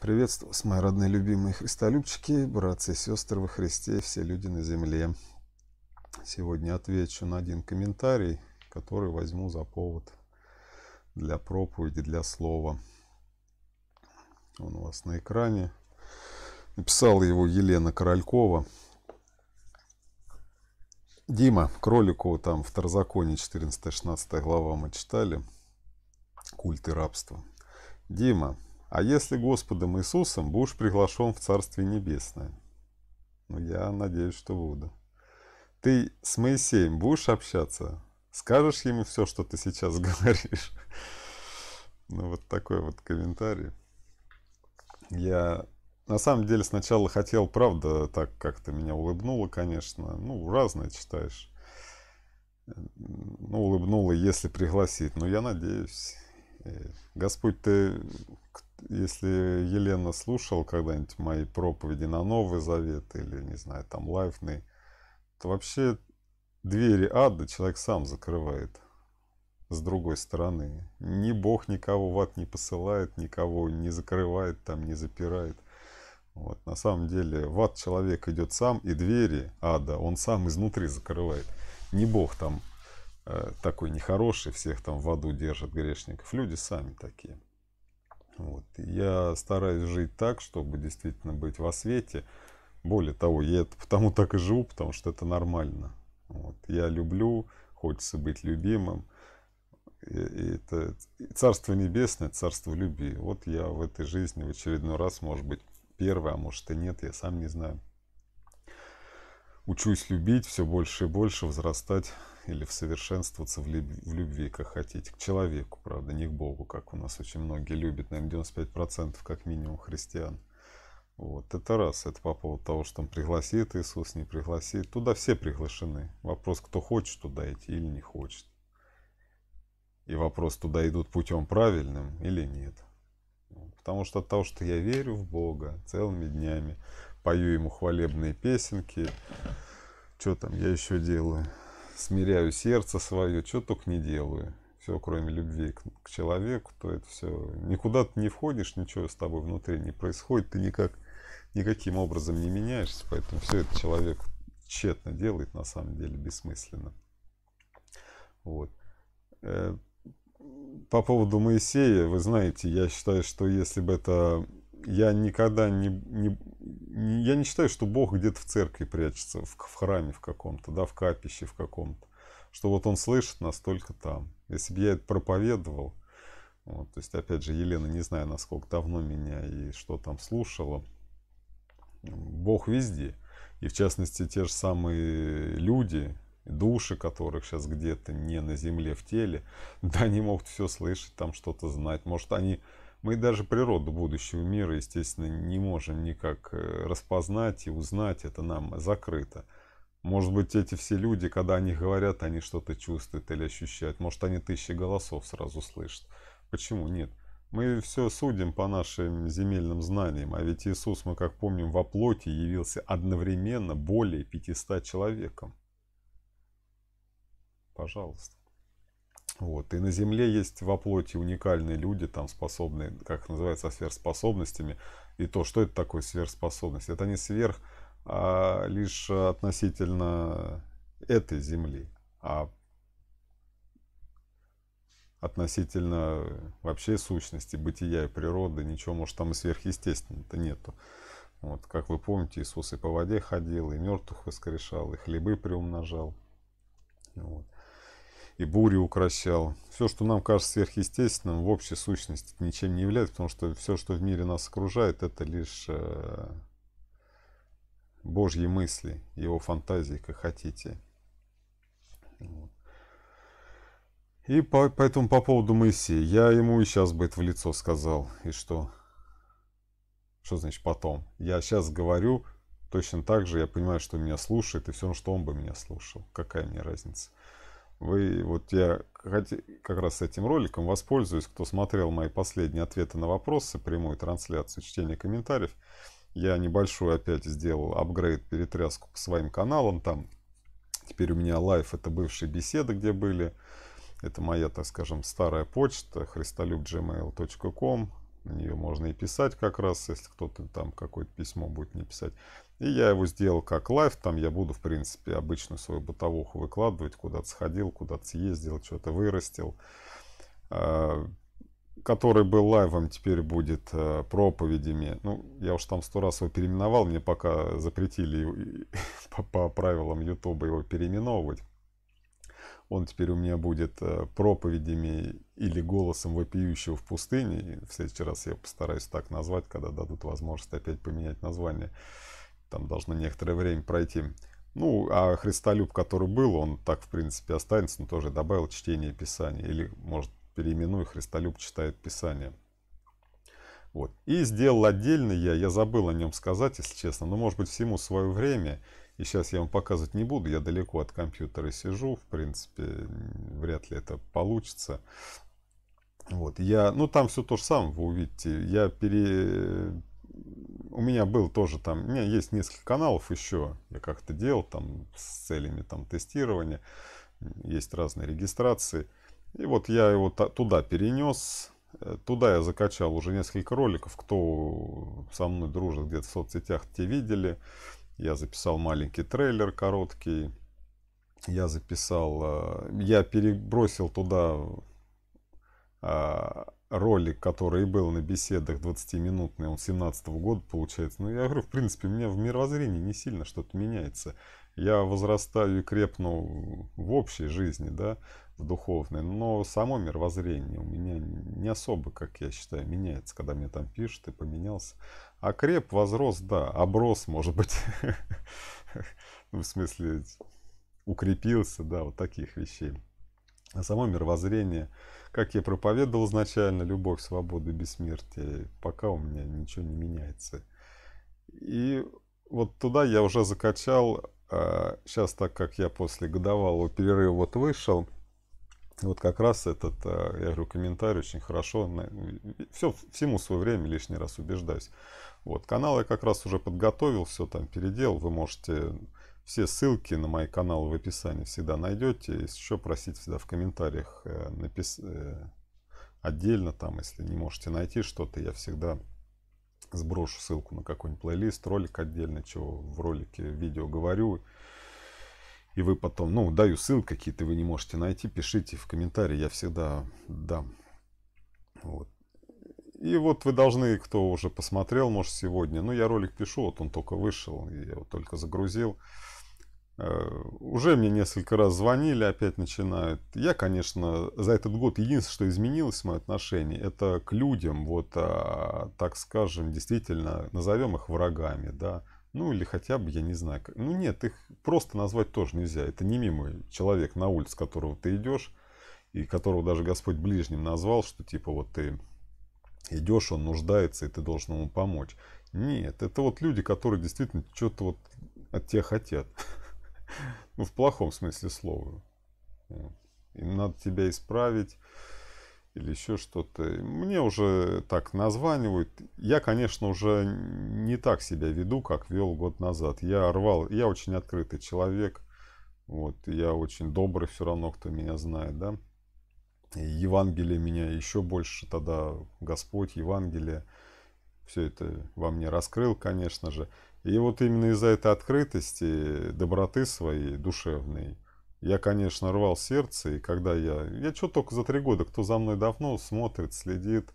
Приветствую вас, мои родные, любимые христолюбчики, братцы и сестры во Христе, все люди на земле. Сегодня отвечу на один комментарий, который возьму за повод для проповеди, для слова. Он у вас на экране. Написала его Елена Королькова. Дима Кроликову там в Тарзаконе 14-16 глава мы читали. Культы рабства. Дима, а если Господом Иисусом будешь приглашен в Царствие Небесное? Ну, я надеюсь, что буду. Ты с Моисеем будешь общаться? Скажешь ему все, что ты сейчас говоришь? Ну, вот такой вот комментарий. Я на самом деле сначала хотел, правда, так как-то меня улыбнуло, конечно. Ну, разное читаешь. Ну, улыбнуло, если пригласить, Но я надеюсь. Э, Господь, ты если Елена слушал когда-нибудь мои проповеди на Новый Завет или, не знаю, там лайфный, то вообще двери ада человек сам закрывает с другой стороны. Ни Бог никого в ад не посылает, никого не закрывает, там не запирает. Вот. На самом деле в ад человек идет сам, и двери ада он сам изнутри закрывает. Не Бог там э, такой нехороший, всех там в аду держит грешников. Люди сами такие. Вот. Я стараюсь жить так, чтобы действительно быть во свете. Более того, я это потому так и живу, потому что это нормально. Вот. Я люблю, хочется быть любимым. И, это царство небесное, царство любви. Вот я в этой жизни в очередной раз, может быть, первый, а может и нет, я сам не знаю. Учусь любить все больше и больше, возрастать или в совершенствоваться в люб в любви, как хотите, к человеку, правда, не к Богу, как у нас очень многие любят, наверное, 95% как минимум христиан. Вот, это раз, это по поводу того, что он пригласит Иисус, не пригласит. Туда все приглашены. Вопрос, кто хочет туда идти или не хочет. И вопрос, туда идут путем правильным или нет. Потому что от того, что я верю в Бога целыми днями, пою ему хвалебные песенки, что там я еще делаю, смиряю сердце свое, что только не делаю. Все, кроме любви к, к человеку, то это все. Никуда ты не входишь, ничего с тобой внутри не происходит, ты никак, никаким образом не меняешься, поэтому все это человек тщетно делает, на самом деле бессмысленно. Вот. Э, по поводу Моисея, вы знаете, я считаю, что если бы это я никогда не, не, не... Я не считаю, что Бог где-то в церкви прячется, в, в храме в каком-то, да, в капище в каком-то. Что вот он слышит нас только там. Если бы я это проповедовал, вот, то есть, опять же, Елена, не знаю, насколько давно меня и что там слушала, Бог везде. И в частности, те же самые люди, души которых сейчас где-то не на земле, в теле, да, они могут все слышать, там что-то знать. Может, они мы даже природу будущего мира, естественно, не можем никак э, распознать и узнать, это нам закрыто. Может быть, эти все люди, когда они говорят, они что-то чувствуют или ощущают. Может, они тысячи голосов сразу слышат. Почему нет? Мы все судим по нашим земельным знаниям, а ведь Иисус, мы как помним, во плоти явился одновременно более 500 человеком. Пожалуйста. Вот. И на Земле есть во плоти уникальные люди, там способные, как называется, сверхспособностями. И то, что это такое сверхспособность? Это не сверх, а лишь относительно этой Земли, а относительно вообще сущности, бытия и природы, ничего, может, там и сверхъестественного-то нету. Вот, как вы помните, Иисус и по воде ходил, и мертвых воскрешал, и хлебы приумножал. Вот и бури укращал. Все, что нам кажется сверхъестественным, в общей сущности ничем не является, потому что все, что в мире нас окружает, это лишь э, Божьи мысли, его фантазии, как хотите. Вот. И по, поэтому по поводу Моисея, я ему и сейчас бы это в лицо сказал. И что? Что значит потом? Я сейчас говорю точно так же, я понимаю, что меня слушает, и все, что он бы меня слушал. Какая мне разница? Вы, вот я как раз этим роликом воспользуюсь, кто смотрел мои последние ответы на вопросы, прямую трансляцию, чтение комментариев. Я небольшую опять сделал апгрейд, перетряску по своим каналам. Там теперь у меня лайф, это бывшие беседы, где были. Это моя, так скажем, старая почта, христолюбgmail.com. На нее можно и писать как раз, если кто-то там какое-то письмо будет не писать. И я его сделал как лайв, там я буду, в принципе, обычную свою бытовуху выкладывать, куда-то сходил, куда-то съездил, что-то вырастил. А, который был лайвом, теперь будет э, проповедями. Ну, я уж там сто раз его переименовал, мне пока запретили по, правилам Ютуба его переименовывать. Он теперь у меня будет э, проповедями или голосом вопиющего в пустыне. в следующий раз я постараюсь так назвать, когда дадут возможность опять поменять название. Там должно некоторое время пройти. Ну, а Христолюб, который был, он так, в принципе, останется, но тоже добавил чтение Писания. Или, может, переименуй, Христолюб читает Писание. Вот. И сделал отдельно я, я забыл о нем сказать, если честно, но, может быть, всему свое время. И сейчас я вам показывать не буду, я далеко от компьютера сижу, в принципе, вряд ли это получится. Вот, я, ну, там все то же самое, вы увидите. Я пере, у меня был тоже там, у меня есть несколько каналов еще, я как-то делал там с целями там тестирования, есть разные регистрации. И вот я его туда перенес, э, туда я закачал уже несколько роликов, кто со мной дружит где-то в соцсетях, те видели. Я записал маленький трейлер короткий, я записал, э, я перебросил туда а, ролик, который был на беседах 20-минутный, он 17 -го года получается. Ну, я говорю, в принципе, у меня в мировоззрении не сильно что-то меняется. Я возрастаю и крепну в общей жизни, да, в духовной, но само мировоззрение у меня не особо, как я считаю, меняется, когда мне там пишут, ты поменялся. А креп, возрос, да, оброс, может быть, ну, в смысле, укрепился, да, вот таких вещей а само мировоззрение. Как я проповедовал изначально, любовь, свободу, бессмертие, пока у меня ничего не меняется. И вот туда я уже закачал, сейчас а, так как я после годовалого перерыва вот вышел, вот как раз этот, а, я говорю, комментарий очень хорошо, все, всему свое время лишний раз убеждаюсь. Вот, канал я как раз уже подготовил, все там переделал, вы можете все ссылки на мои каналы в описании всегда найдете. Если еще просить всегда в комментариях э, напис... Э, отдельно там, если не можете найти что-то, я всегда сброшу ссылку на какой-нибудь плейлист, ролик отдельно, чего в ролике, видео говорю. И вы потом, ну, даю ссылки какие-то, вы не можете найти, пишите в комментарии, я всегда дам. Вот. И вот вы должны, кто уже посмотрел, может, сегодня. Ну, я ролик пишу, вот он только вышел, я его только загрузил. Э, уже мне несколько раз звонили, опять начинают. Я, конечно, за этот год единственное, что изменилось в моем отношении, это к людям, вот, а, так скажем, действительно, назовем их врагами, да. Ну, или хотя бы, я не знаю. Как... Ну, нет, их просто назвать тоже нельзя. Это не мимый человек на улице, которого ты идешь, и которого даже Господь ближним назвал, что типа вот ты идешь, он нуждается, и ты должен ему помочь. Нет, это вот люди, которые действительно что-то вот от тебя хотят. Ну, в плохом смысле слова. Им надо тебя исправить или еще что-то. Мне уже так названивают. Я, конечно, уже не так себя веду, как вел год назад. Я рвал, я очень открытый человек. Вот, я очень добрый все равно, кто меня знает, да. И Евангелие меня еще больше тогда, Господь, Евангелие, все это во мне раскрыл, конечно же. И вот именно из-за этой открытости, доброты своей, душевной, я, конечно, рвал сердце, и когда я... Я что только за три года, кто за мной давно смотрит, следит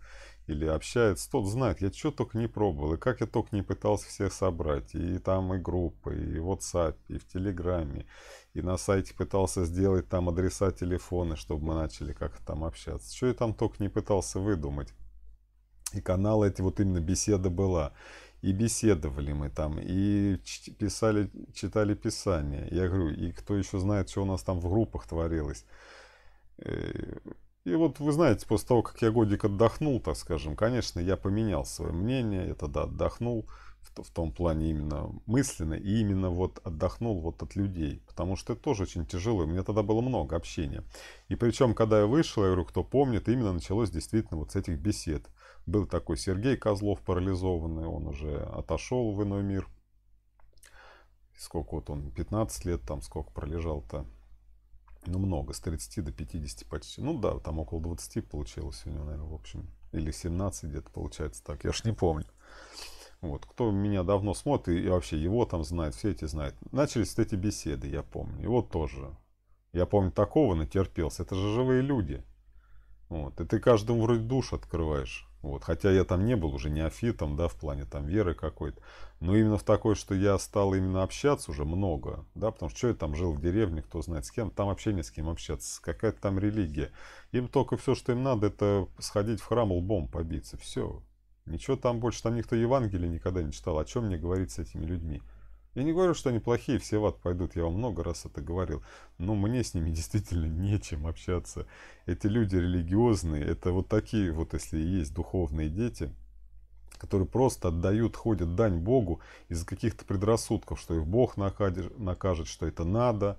или общается, тот знает, я что только не пробовал, и как я только не пытался всех собрать. И там и группы, и в WhatsApp, и в Телеграме, и на сайте пытался сделать там адреса телефона, чтобы мы начали как-то там общаться. Что я там только не пытался выдумать. И канал эти, вот именно беседа была и беседовали мы там, и писали, читали писания. Я говорю, и кто еще знает, что у нас там в группах творилось. Э, и вот вы знаете, после того, как я годик отдохнул, так скажем, конечно, я поменял свое мнение, я тогда отдохнул в, том плане именно мысленно, и именно вот отдохнул вот от людей, потому что это тоже очень тяжело, и у меня тогда было много общения. И причем, когда я вышел, я говорю, кто помнит, именно началось действительно вот с этих бесед. Был такой Сергей Козлов, парализованный, он уже отошел в иной мир. Сколько вот он, 15 лет там, сколько пролежал-то? Ну, много, с 30 до 50 почти. Ну да, там около 20 получилось у него, наверное, в общем. Или 17 где-то получается так, я ж не помню. Вот, кто меня давно смотрит и вообще его там знает, все эти знают. Начались вот эти беседы, я помню. Его тоже. Я помню, такого натерпелся. Это же живые люди. Вот. И ты каждому вроде душ открываешь. Вот. Хотя я там не был уже неофитом, да, в плане там веры какой-то. Но именно в такой, что я стал именно общаться уже много, да, потому что я там жил в деревне, кто знает с кем, там вообще не с кем общаться, какая-то там религия. Им только все, что им надо, это сходить в храм лбом побиться, все. Ничего там больше, там никто Евангелие никогда не читал, о чем мне говорить с этими людьми. Я не говорю, что они плохие, все в ад пойдут, я вам много раз это говорил. Но мне с ними действительно нечем общаться. Эти люди религиозные, это вот такие вот, если есть духовные дети, которые просто отдают, ходят дань Богу из-за каких-то предрассудков, что их Бог накажет, что это надо,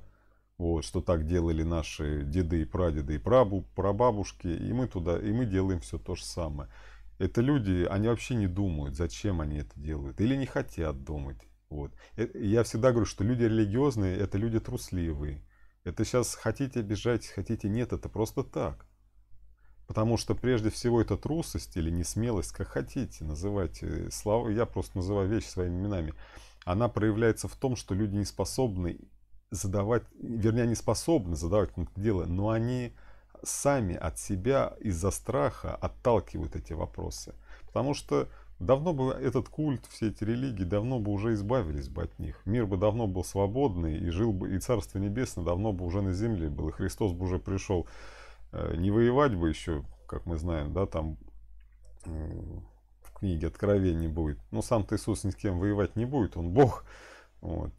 вот, что так делали наши деды и прадеды и прабу, прабабушки, и мы туда, и мы делаем все то же самое. Это люди, они вообще не думают, зачем они это делают, или не хотят думать вот. Я всегда говорю, что люди религиозные – это люди трусливые. Это сейчас хотите бежать, хотите нет, это просто так. Потому что прежде всего это трусость или несмелость, как хотите, называть. Слава, я просто называю вещи своими именами. Она проявляется в том, что люди не способны задавать, вернее, они способны задавать какое-то дело, но они сами от себя из-за страха отталкивают эти вопросы. Потому что Давно бы этот культ, все эти религии, давно бы уже избавились бы от них. Мир бы давно был свободный, и жил бы, и Царство Небесное давно бы уже на земле было. Христос бы уже пришел. Э, не воевать бы еще, как мы знаем, да, там э, в книге Откровений будет. Но сам-то Иисус ни с кем воевать не будет, он Бог. Вот.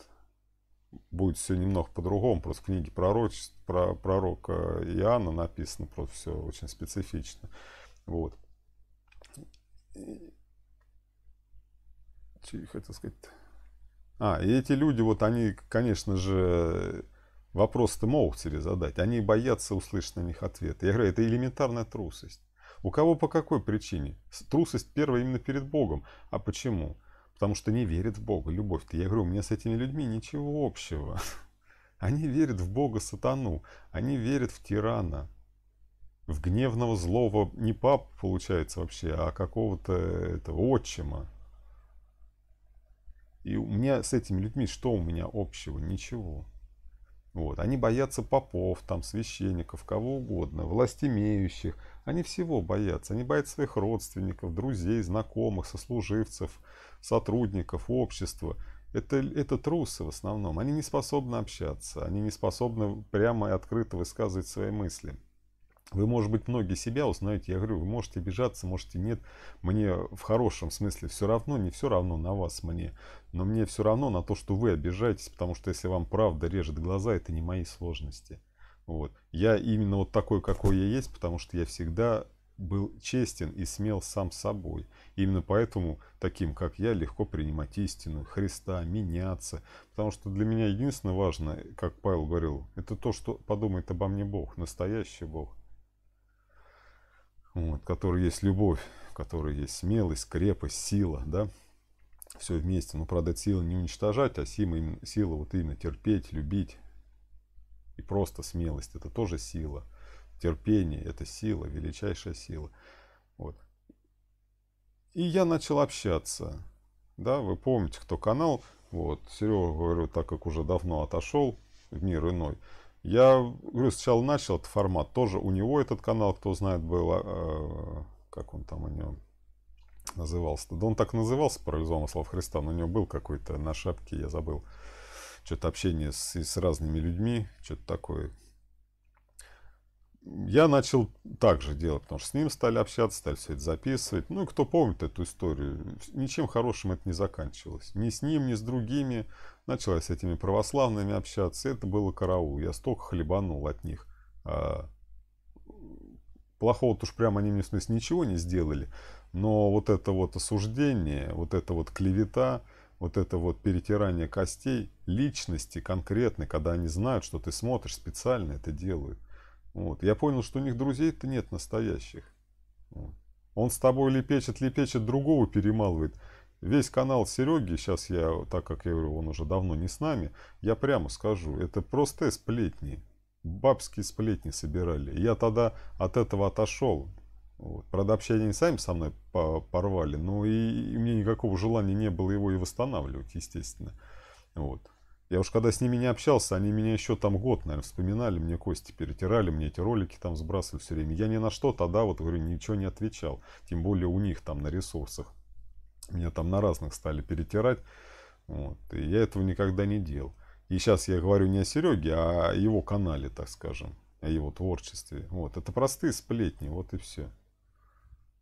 Будет все немного по-другому, просто в книге пророчеств, про пророка Иоанна написано просто все очень специфично. Вот что я хотел сказать А, и эти люди, вот они, конечно же, вопросы то могут себе задать. Они боятся услышать на них ответ. Я говорю, это элементарная трусость. У кого по какой причине? Трусость первая именно перед Богом. А почему? Потому что не верит в Бога, любовь-то. Я говорю, у меня с этими людьми ничего общего. Они верят в Бога сатану. Они верят в тирана. В гневного злого не пап, получается, вообще, а какого-то этого отчима. И у меня с этими людьми что у меня общего? Ничего. Вот. Они боятся попов, там, священников, кого угодно, власть имеющих. Они всего боятся. Они боятся своих родственников, друзей, знакомых, сослуживцев, сотрудников, общества. Это, это трусы в основном. Они не способны общаться. Они не способны прямо и открыто высказывать свои мысли. Вы, может быть, многие себя узнаете. Я говорю, вы можете обижаться, можете нет. Мне в хорошем смысле все равно, не все равно на вас мне. Но мне все равно на то, что вы обижаетесь, потому что если вам правда режет глаза, это не мои сложности. Вот. Я именно вот такой, какой я есть, потому что я всегда был честен и смел сам собой. Именно поэтому таким, как я, легко принимать истину, Христа, меняться. Потому что для меня единственное важное, как Павел говорил, это то, что подумает обо мне Бог, настоящий Бог вот, который есть любовь, который есть смелость, крепость, сила, да, все вместе. Но, правда, силы не уничтожать, а сила, сила вот именно терпеть, любить и просто смелость. Это тоже сила. Терпение – это сила, величайшая сила. Вот. И я начал общаться. Да, вы помните, кто канал. Вот, Серега, говорю, так как уже давно отошел в мир иной, я говорю, сначала начал этот формат, тоже у него этот канал, кто знает, было, э, как он там у него назывался. -то? Да он так назывался, парализованный слав Христа, но у него был какой-то на шапке, я забыл, что-то общение с, с разными людьми, что-то такое, я начал также делать, потому что с ним стали общаться, стали все это записывать. Ну и кто помнит эту историю, ничем хорошим это не заканчивалось. Ни с ним, ни с другими. Начал я с этими православными общаться. Это было караул. Я столько хлебанул от них. А, плохого-то уж прямо они мне, в смысле, ничего не сделали. Но вот это вот осуждение, вот это вот клевета, вот это вот перетирание костей личности конкретной, когда они знают, что ты смотришь, специально это делают. Вот. Я понял, что у них друзей-то нет настоящих. Он с тобой лепечет, лепечет, другого перемалывает. Весь канал Сереги, сейчас я, так как я говорю, он уже давно не с нами, я прямо скажу, это просто сплетни. Бабские сплетни собирали. Я тогда от этого отошел. Вот. Правда, общение они сами со мной порвали, но и, и мне никакого желания не было его и восстанавливать, естественно. Вот. Я уж когда с ними не общался, они меня еще там год, наверное, вспоминали мне кости, перетирали мне эти ролики, там сбрасывали все время. Я ни на что тогда, вот говорю, ничего не отвечал. Тем более у них там на ресурсах. Меня там на разных стали перетирать. Вот. И я этого никогда не делал. И сейчас я говорю не о Сереге, а о его канале, так скажем. О его творчестве. Вот. Это простые сплетни, вот и все.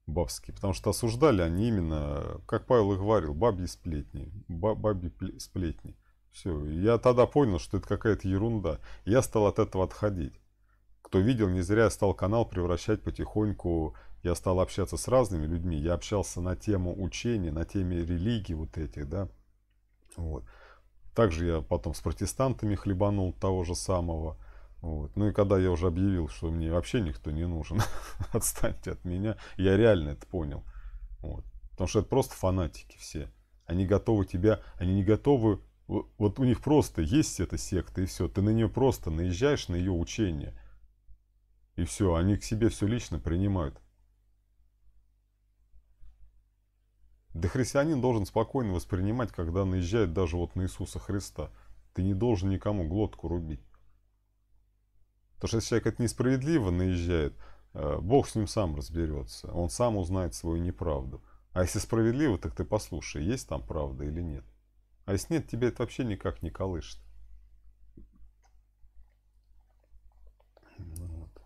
Бабские. Потому что осуждали они именно, как Павел и говорил, бабьи сплетни. Бабьи сплетни. Все. я тогда понял, что это какая-то ерунда. Я стал от этого отходить. Кто видел, не зря я стал канал превращать потихоньку. Я стал общаться с разными людьми. Я общался на тему учения, на теме религии вот этих, да. Вот. Также я потом с протестантами хлебанул того же самого. Вот. Ну и когда я уже объявил, что мне вообще никто не нужен, отстаньте от меня, я реально это понял. Вот. Потому что это просто фанатики все. Они готовы тебя, они не готовы вот у них просто есть эта секта, и все. Ты на нее просто наезжаешь, на ее учение. И все, они к себе все лично принимают. Да христианин должен спокойно воспринимать, когда наезжает даже вот на Иисуса Христа. Ты не должен никому глотку рубить. Потому что если человек это несправедливо наезжает, э, Бог с ним сам разберется. Он сам узнает свою неправду. А если справедливо, так ты послушай, есть там правда или нет. А если нет, тебе это вообще никак не колышет. Ну вот.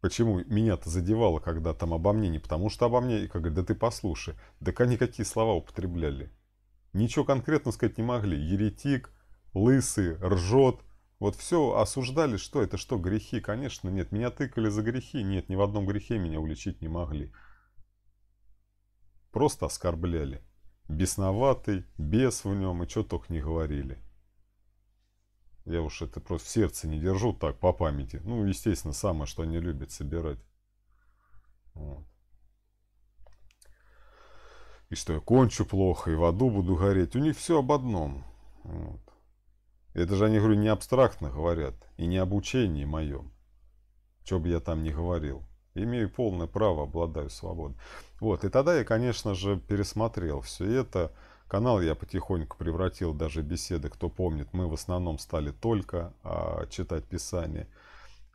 Почему меня-то задевало, когда там обо мне? Не потому что обо мне, и как говорят, да ты послушай. да они какие слова употребляли? Ничего конкретно сказать не могли. Еретик, лысый, ржет. Вот все осуждали, что это, что грехи. Конечно, нет, меня тыкали за грехи. Нет, ни в одном грехе меня уличить не могли. Просто оскорбляли бесноватый, бес в нем, и что только не говорили. Я уж это просто в сердце не держу так по памяти. Ну, естественно, самое, что они любят собирать. Вот. И что я кончу плохо, и в аду буду гореть. У них все об одном. Вот. Это же они, говорю, не абстрактно говорят. И не об учении моем. Что бы я там ни говорил имею полное право, обладаю свободой. Вот, и тогда я, конечно же, пересмотрел все это. Канал я потихоньку превратил, даже беседы, кто помнит, мы в основном стали только а, читать Писание.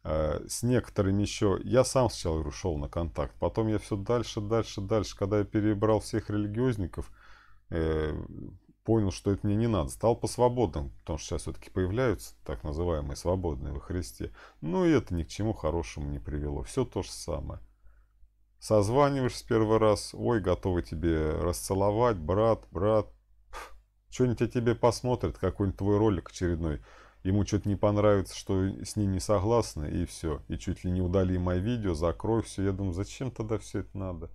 А, с некоторыми еще... Я сам сначала ушел на контакт, потом я все дальше, дальше, дальше. Когда я перебрал всех религиозников, э, понял, что это мне не надо. Стал посвободным, потому что сейчас все-таки появляются так называемые свободные во Христе. Но ну, и это ни к чему хорошему не привело. Все то же самое. Созваниваешься первый раз, ой, готовы тебе расцеловать, брат, брат. Что-нибудь о тебе посмотрят, какой-нибудь твой ролик очередной. Ему что-то не понравится, что с ним не согласны, и все. И чуть ли не удали мое видео, закрой все. Я думаю, зачем тогда все это надо?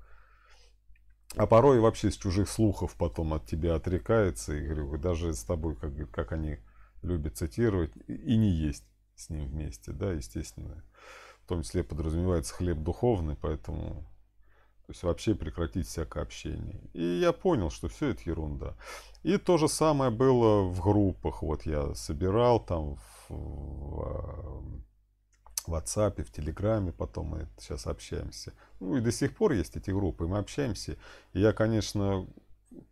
а порой вообще из чужих слухов потом от тебя отрекается. И говорю, даже с тобой, как, как они любят цитировать, и не есть с ним вместе, да, естественно. В том числе подразумевается хлеб духовный, поэтому то есть вообще прекратить всякое общение. И я понял, что все это ерунда. И то же самое было в группах. Вот я собирал там в, в а, в WhatsApp, в Телеграме, потом мы сейчас общаемся. Ну и до сих пор есть эти группы, мы общаемся. И я, конечно,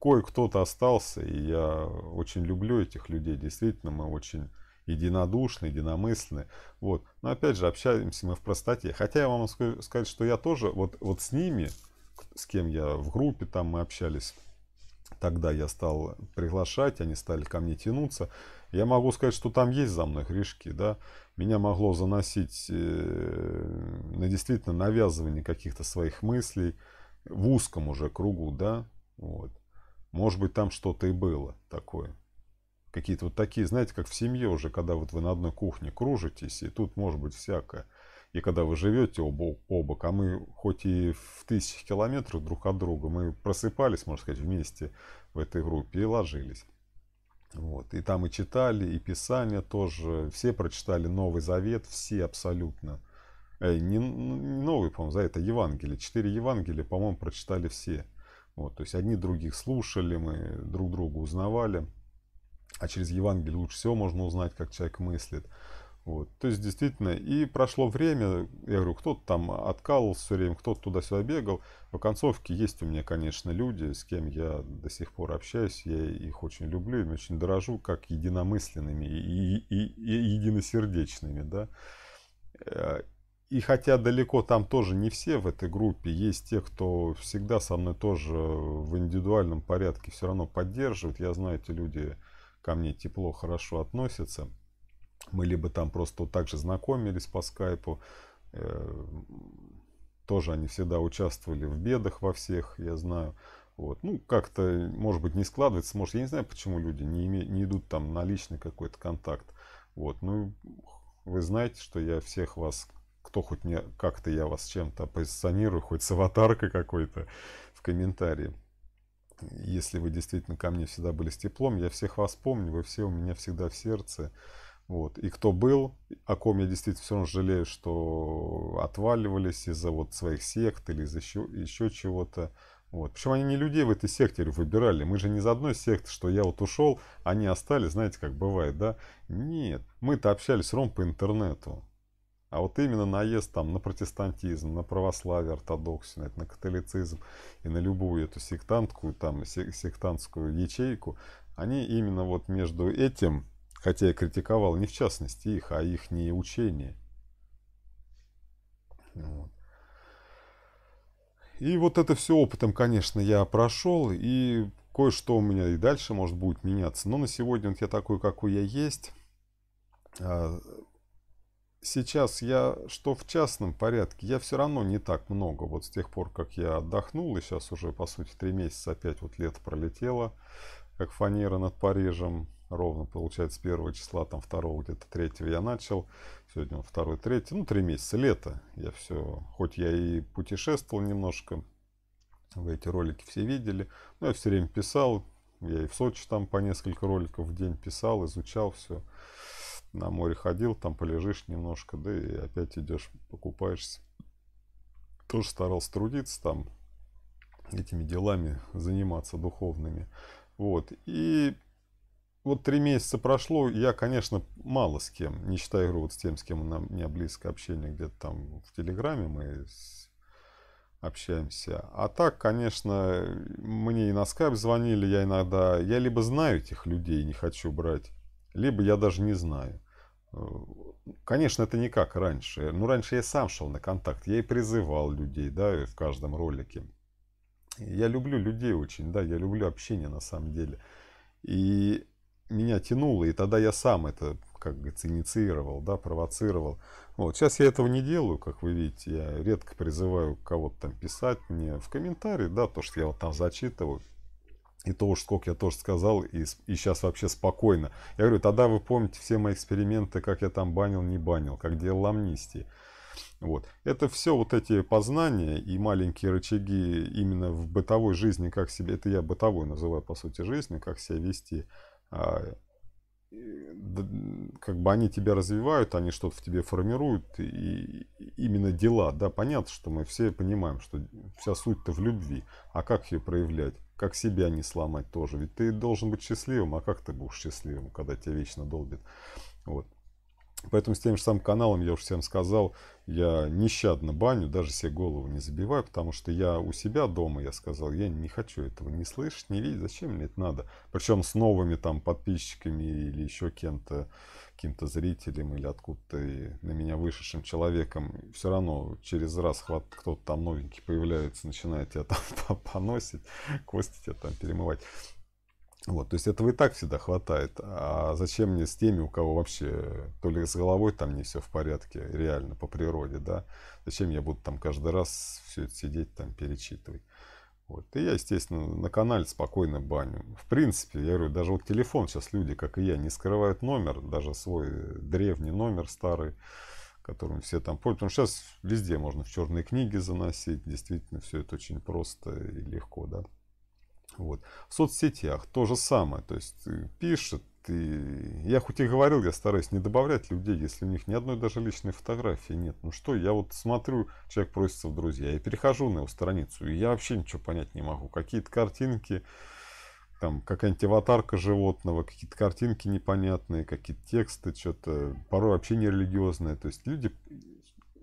кое-кто-то остался, и я очень люблю этих людей, действительно, мы очень единодушны, единомысленны. Вот. Но опять же, общаемся мы в простоте. Хотя я вам могу сказать, что я тоже вот, вот с ними, с кем я в группе там мы общались, тогда я стал приглашать, они стали ко мне тянуться. Я могу сказать, что там есть за мной грешки, да. Меня могло заносить э, на действительно навязывание каких-то своих мыслей в узком уже кругу, да. Вот. Может быть, там что-то и было такое. Какие-то вот такие, знаете, как в семье уже, когда вот вы на одной кухне кружитесь, и тут может быть всякое. И когда вы живете оба оба, а мы хоть и в тысячах километров друг от друга, мы просыпались, можно сказать, вместе в этой группе и ложились. Вот. И там и читали, и Писание тоже. Все прочитали Новый Завет, все абсолютно. Э, не, не Новый, по-моему, за это Евангелие. Четыре Евангелия, по-моему, прочитали все. Вот. То есть одни других слушали, мы друг друга узнавали. А через Евангелие лучше всего можно узнать, как человек мыслит. Вот. То есть, действительно, и прошло время, я говорю, кто-то там откалывался все время, кто-то туда-сюда бегал. В концовке есть у меня, конечно, люди, с кем я до сих пор общаюсь, я их очень люблю, им очень дорожу, как единомысленными и, и, и, и единосердечными, да. Э, и хотя далеко там тоже не все в этой группе, есть те, кто всегда со мной тоже в индивидуальном порядке все равно поддерживает. Я знаю, эти люди ко мне тепло, хорошо относятся – мы либо там просто вот так же знакомились по скайпу. Э, тоже они всегда участвовали в бедах во всех, я знаю. Вот. Ну, как-то, может быть, не складывается. Может, я не знаю, почему люди не, име... не идут там на личный какой-то контакт. Вот. Ну, вы знаете, что я всех вас, кто хоть не как-то я вас чем-то позиционирую, хоть с аватаркой какой-то в комментарии. Если вы действительно ко мне всегда были с теплом, я всех вас помню, вы все у меня всегда в сердце. Вот. И кто был, о ком я действительно все равно жалею, что отваливались из-за вот своих сект или из-за еще, еще чего-то. Вот. почему они не людей в этой секте выбирали. Мы же не за одной секты, что я вот ушел, они остались, знаете, как бывает, да? Нет, мы-то общались все равно по интернету. А вот именно наезд там на протестантизм, на православие, ортодоксию, на католицизм и на любую эту сектантскую, там, сектантскую ячейку, они именно вот между этим хотя я критиковал не в частности их, а их не учение. Вот. И вот это все опытом, конечно, я прошел, и кое-что у меня и дальше может будет меняться. Но на сегодня вот я такой, какой я есть. А, сейчас я, что в частном порядке, я все равно не так много. Вот с тех пор, как я отдохнул, и сейчас уже, по сути, три месяца опять вот лето пролетело, как фанера над Парижем ровно, получается, первого числа, там, второго где-то третьего я начал. Сегодня второй третий ну, три месяца, лето. Я все, хоть я и путешествовал немножко, вы эти ролики все видели, но я все время писал. Я и в Сочи там по несколько роликов в день писал, изучал все. На море ходил, там полежишь немножко, да и опять идешь, покупаешься. Тоже старался трудиться там, этими делами заниматься духовными. Вот. И вот три месяца прошло, я, конечно, мало с кем, не считая игру вот с тем, с кем у меня близкое общение, где-то там в Телеграме мы с... общаемся. А так, конечно, мне и на скайп звонили, я иногда, я либо знаю этих людей, не хочу брать, либо я даже не знаю. Конечно, это не как раньше. Ну, раньше я сам шел на контакт, я и призывал людей, да, в каждом ролике. Я люблю людей очень, да, я люблю общение на самом деле. И меня тянуло, и тогда я сам это, как говорится, инициировал, да, провоцировал. Вот. Сейчас я этого не делаю, как вы видите, я редко призываю кого-то там писать мне в комментарии, да, то, что я вот там зачитываю. И то уж сколько я тоже сказал, и, и сейчас вообще спокойно. Я говорю, тогда вы помните все мои эксперименты, как я там банил, не банил, как делал амнистии. Вот. Это все вот эти познания и маленькие рычаги именно в бытовой жизни, как себе, это я бытовой называю по сути жизнью, как себя вести. А, как бы они тебя развивают, они что-то в тебе формируют, и именно дела, да, понятно, что мы все понимаем, что вся суть-то в любви, а как ее проявлять, как себя не сломать тоже, ведь ты должен быть счастливым, а как ты будешь счастливым, когда тебя вечно долбит, вот. Поэтому с тем же самым каналом, я уже всем сказал, я нещадно баню, даже себе голову не забиваю, потому что я у себя дома, я сказал, я не хочу этого не слышать, не видеть, зачем мне это надо. Причем с новыми там подписчиками или еще кем-то, каким-то зрителем или откуда-то на меня вышедшим человеком, все равно через раз хват, кто-то там новенький появляется, начинает тебя там поносить, кости тебя а там перемывать. Вот, то есть этого и так всегда хватает. А зачем мне с теми, у кого вообще то ли с головой там не все в порядке, реально, по природе, да? Зачем я буду там каждый раз все это сидеть там перечитывать? Вот. И я, естественно, на канале спокойно баню. В принципе, я говорю, даже вот телефон сейчас люди, как и я, не скрывают номер, даже свой древний номер старый, которым все там пользуются. Потому что сейчас везде можно в черные книги заносить, действительно, все это очень просто и легко, да? Вот. В соцсетях то же самое. То есть э, пишет, и я хоть и говорил, я стараюсь не добавлять людей, если у них ни одной даже личной фотографии нет. Ну что, я вот смотрю, человек просится в друзья, я перехожу на его страницу, и я вообще ничего понять не могу. Какие-то картинки, там какая-нибудь аватарка животного, какие-то картинки непонятные, какие-то тексты, что-то, порой вообще нерелигиозное. То есть люди,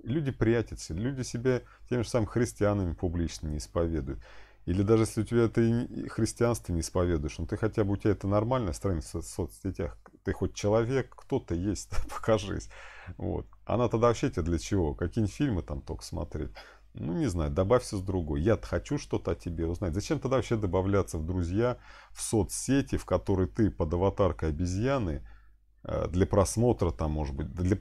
люди прятятся, люди себя тем же самым христианами публично не исповедуют. Или даже если у тебя ты христианство не исповедуешь, но ну, ты хотя бы у тебя это нормальная страница в соцсетях, ты хоть человек, кто то есть, покажись. Вот. Она тогда вообще тебе для чего? Какие-нибудь фильмы там только смотреть? Ну, не знаю, добавься с другой. Я хочу что-то о тебе узнать. Зачем тогда вообще добавляться в друзья, в соцсети, в которые ты под аватаркой обезьяны, э, для просмотра там, может быть, для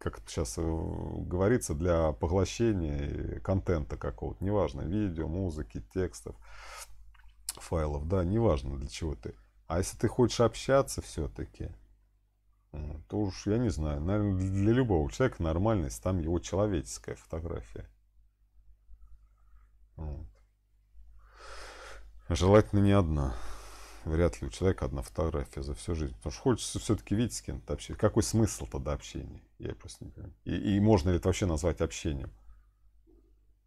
как сейчас э, говорится, для поглощения э, контента какого-то, неважно, видео, музыки, текстов, файлов, да, неважно для чего ты. А если ты хочешь общаться все-таки, то уж я не знаю, наверное, для любого человека нормальность, там его человеческая фотография. Вот. Желательно не одна вряд ли у человека одна фотография за всю жизнь. Потому что хочется все-таки видеть с кем-то общение. Какой смысл тогда общения? Я просто не понимаю. И, и можно ли это вообще назвать общением?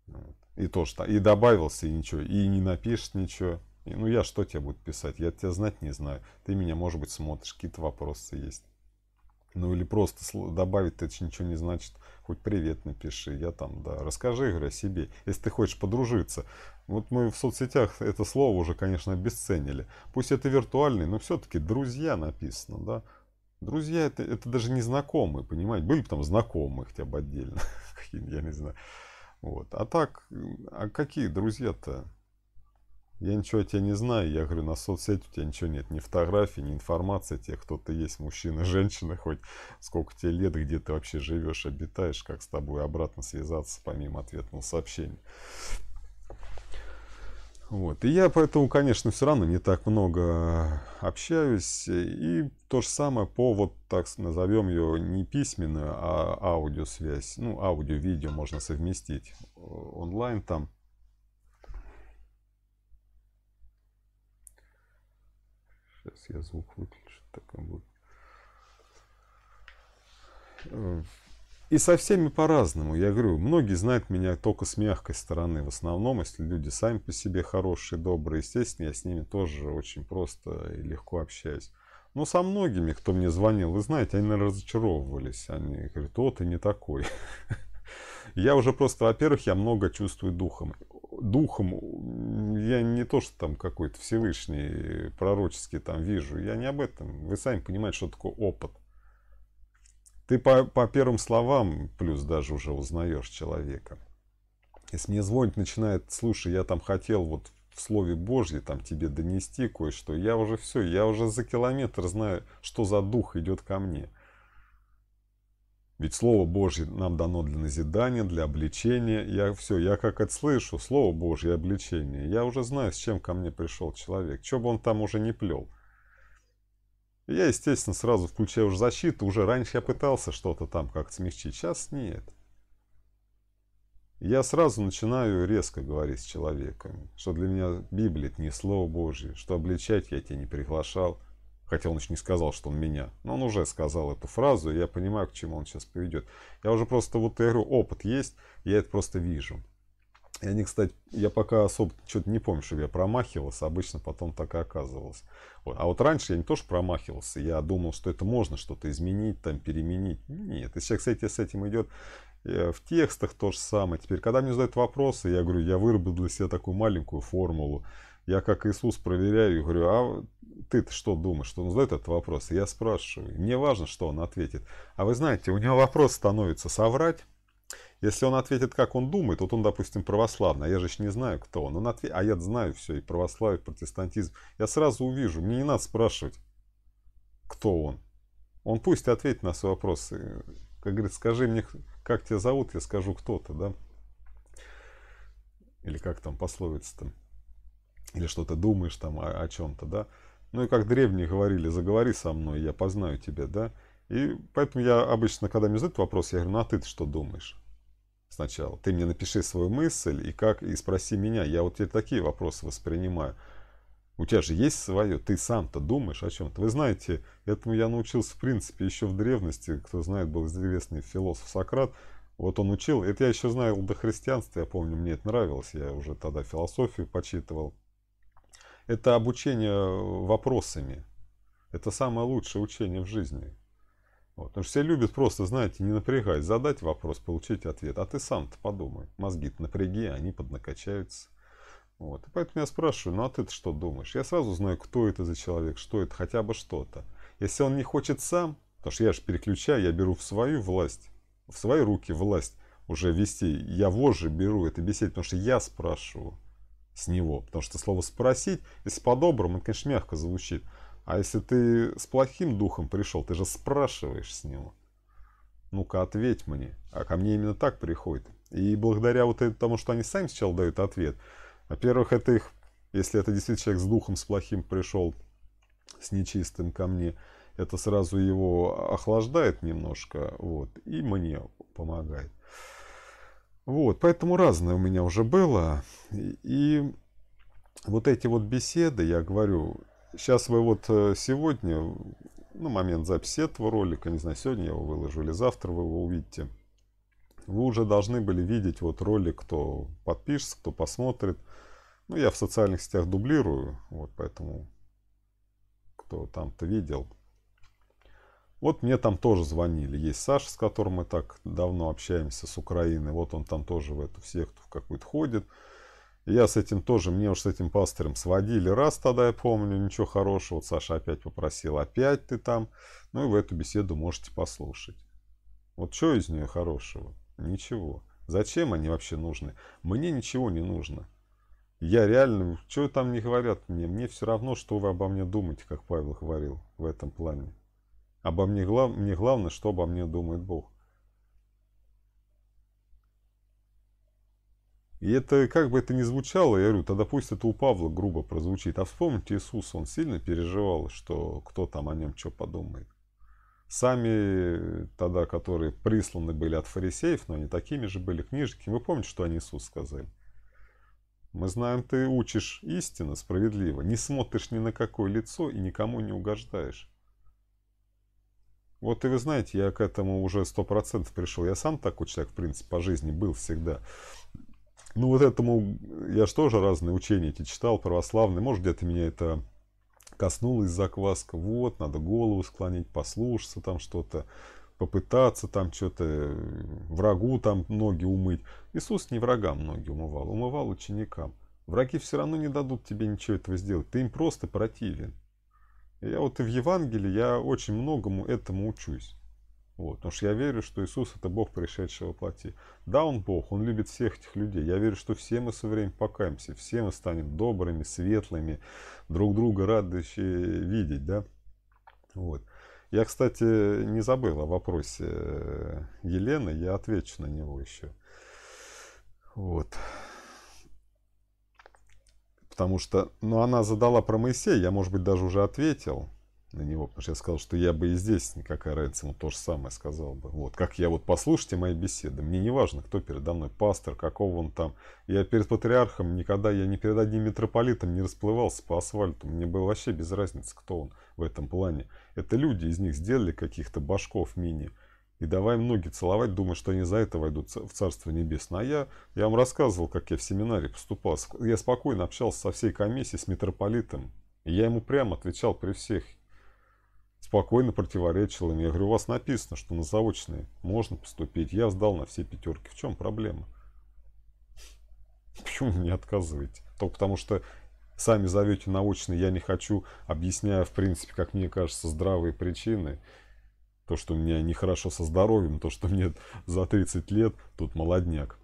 Вот. И то, что... И добавился, и ничего. И не напишет ничего. И, ну я что тебе буду писать? Я тебя знать не знаю. Ты меня, может быть, смотришь. Какие-то вопросы есть. Ну или просто добавить, это ничего не значит. Хоть привет напиши, я там, да. Расскажи, игры о себе, если ты хочешь подружиться. Вот мы в соцсетях это слово уже, конечно, обесценили. Пусть это виртуальный, но все-таки друзья написано, да. Друзья это, это даже не знакомые, понимаете? Были бы там знакомые хотя бы отдельно, я не знаю. Вот. А так, а какие друзья-то? Я ничего о тебе не знаю. Я говорю, на соцсети у тебя ничего нет. Ни фотографии, ни информации о тебе, кто ты есть, мужчина, женщина, хоть сколько тебе лет, где ты вообще живешь, обитаешь, как с тобой обратно связаться, помимо ответного сообщения. Вот. И я поэтому, конечно, все равно не так много э, общаюсь. И то же самое по, вот так назовем ее, не письменную, а аудиосвязь. Ну, аудио-видео можно совместить э, онлайн там. Сейчас я звук выключу, так он будет. Э, и со всеми по-разному. Я говорю, многие знают меня только с мягкой стороны. В основном, если люди сами по себе хорошие, добрые, естественно, я с ними тоже очень просто и легко общаюсь. Но со многими, кто мне звонил, вы знаете, они разочаровывались. Они говорят, о, ты не такой. Я уже просто, во-первых, я много чувствую духом духом. Я не то, что там какой-то Всевышний пророческий там вижу. Я не об этом. Вы сами понимаете, что такое опыт. Ты по, по первым словам, плюс даже уже узнаешь человека. Если мне звонит, начинает, слушай, я там хотел вот в Слове Божье там тебе донести кое-что, я уже все, я уже за километр знаю, что за дух идет ко мне. Ведь Слово Божье нам дано для назидания, для обличения. Я все, я как слышу Слово Божье обличение. Я уже знаю, с чем ко мне пришел человек. Что бы он там уже не плел. я, естественно, сразу включаю уже защиту. Уже раньше я пытался что-то там как-то смягчить. Сейчас нет. Я сразу начинаю резко говорить с человеком, что для меня Библия — это не Слово Божье, что обличать я тебя не приглашал — Хотя он еще не сказал, что он меня. Но он уже сказал эту фразу, и я понимаю, к чему он сейчас поведет. Я уже просто, вот я говорю, опыт есть, я это просто вижу. И они, кстати, я пока особо что-то не помню, чтобы я промахивался, обычно потом так и оказывалось. Вот. А вот раньше я не то, что промахивался, я думал, что это можно что-то изменить, там, переменить. Нет, если кстати, с этим идет, э, в текстах то же самое. Теперь, когда мне задают вопросы, я говорю, я выработал для себя такую маленькую формулу. Я как Иисус проверяю и говорю, а ты что думаешь? Что, Он задает этот вопрос, я спрашиваю. Мне важно, что он ответит. А вы знаете, у него вопрос становится соврать. Если он ответит, как он думает, вот он, допустим, православный, а я же не знаю, кто он. он ответ... А я знаю все, и православие, и протестантизм. Я сразу увижу, мне не надо спрашивать, кто он. Он пусть ответит на свой вопросы. как говорит, скажи мне, как тебя зовут, я скажу кто-то, да? Или как там пословица там? или что-то думаешь там о, о чем-то, да. Ну и как древние говорили, заговори со мной, я познаю тебя, да. И поэтому я обычно, когда мне задают вопрос, я говорю, ну а ты что думаешь? Сначала. Ты мне напиши свою мысль и как, и спроси меня. Я вот тебе такие вопросы воспринимаю. У тебя же есть свое, ты сам-то думаешь о чем-то. Вы знаете, этому я научился, в принципе, еще в древности. Кто знает, был известный философ Сократ. Вот он учил, это я еще знал до христианства, я помню, мне это нравилось. Я уже тогда философию почитывал, это обучение э, вопросами. Это самое лучшее учение в жизни. Вот. Потому что все любят просто, знаете, не напрягать, задать вопрос, получить ответ. А ты сам-то подумай. Мозги-то напряги, они поднакачаются. Вот. И поэтому я спрашиваю, ну а ты-то что думаешь? Я сразу знаю, кто это за человек, что это, хотя бы что-то. Если он не хочет сам, потому что я же переключаю, я беру в свою власть, в свои руки власть уже вести. Я вожжи беру это беседе, потому что я спрашиваю с него. Потому что слово «спросить», если по-доброму, это, конечно, мягко звучит. А если ты с плохим духом пришел, ты же спрашиваешь с него. Ну-ка, ответь мне. А ко мне именно так приходит. И благодаря вот тому, что они сами сначала дают ответ, во-первых, это их, если это действительно человек с духом, с плохим пришел, с нечистым ко мне, это сразу его охлаждает немножко, вот, и мне помогает. Вот, поэтому разное у меня уже было. И вот эти вот беседы, я говорю, сейчас вы вот э, сегодня, ну, момент записи этого ролика, не знаю, сегодня я его выложу или завтра вы его увидите. Вы уже должны были видеть вот ролик, кто подпишется, кто посмотрит. Ну, я в социальных сетях дублирую, вот поэтому кто там-то видел, вот мне там тоже звонили. Есть Саша, с которым мы так давно общаемся, с Украины. Вот он там тоже в эту секту какую-то ходит. я с этим тоже, мне уж с этим пастырем сводили раз тогда, я помню, ничего хорошего. Вот Саша опять попросил, опять ты там. Ну и в эту беседу можете послушать. Вот что из нее хорошего? Ничего. Зачем они вообще нужны? Мне ничего не нужно. Я реально, что там не говорят мне, мне все равно, что вы обо мне думаете, как Павел говорил в этом плане. Обо мне, глав... мне главное, что обо мне думает Бог. И это, как бы это ни звучало, я говорю, тогда пусть это у Павла грубо прозвучит. А вспомните, Иисус, он сильно переживал, что кто там о нем что подумает. Сами тогда, которые присланы были от фарисеев, но они такими же были книжники, вы помните, что они Иисус сказали? Мы знаем, ты учишь истинно, справедливо, не смотришь ни на какое лицо и никому не угождаешь. Вот и вы знаете, я к этому уже 100% пришел. Я сам такой человек, в принципе, по жизни был всегда. Ну вот этому, я же тоже разные учения эти читал, православные. Может, где-то меня это коснулась закваска. Вот, надо голову склонить, послушаться там что-то, попытаться там что-то, врагу там ноги умыть. Иисус не врагам ноги умывал, умывал ученикам. Враги все равно не дадут тебе ничего этого сделать. Ты им просто противен. Я вот и в Евангелии, я очень многому этому учусь. Вот, потому что я верю, что Иисус это Бог, пришедший во плоти. Да, Он Бог, Он любит всех этих людей. Я верю, что все мы со временем покаемся, все мы станем добрыми, светлыми, друг друга радующие видеть, да. Вот. Я, кстати, не забыл о вопросе э, Елены, я отвечу на него еще. Вот. Потому что, ну, она задала про Моисея, я, может быть, даже уже ответил на него, потому что я сказал, что я бы и здесь, никакая разница, ему то же самое сказал бы. Вот, как я вот, послушайте мои беседы, мне не важно, кто передо мной, пастор, какого он там. Я перед патриархом никогда, я ни перед одним митрополитом не расплывался по асфальту, мне было вообще без разницы, кто он в этом плане. Это люди из них сделали каких-то башков мини и давай ноги целовать, думая, что они за это войдут в Царство Небесное. А я, я вам рассказывал, как я в семинаре поступал. Я спокойно общался со всей комиссией, с митрополитом. И я ему прямо отвечал при всех. Спокойно противоречил им. Я говорю, у вас написано, что на заочные можно поступить. Я сдал на все пятерки. В чем проблема? Почему вы отказываете? Только потому, что сами зовете научные, я не хочу, объясняя, в принципе, как мне кажется, здравые причины. То, что у меня нехорошо со здоровьем, то, что мне за 30 лет, тут молодняк.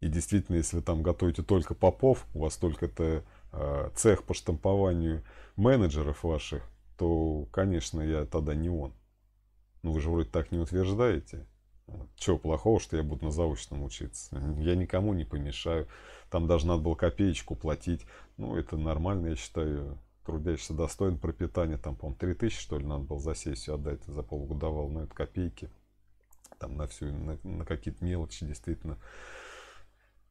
И действительно, если вы там готовите только попов, у вас только это э, цех по штампованию менеджеров ваших, то, конечно, я тогда не он. Ну, вы же вроде так не утверждаете. Чего плохого, что я буду на заочном учиться? Я никому не помешаю. Там даже надо было копеечку платить. Ну, это нормально, я считаю трудящийся достоин пропитания. Там, по-моему, 3000, что ли, надо было за сессию отдать. За полгода давал, ну это копейки. Там на всю, на, на какие-то мелочи, действительно,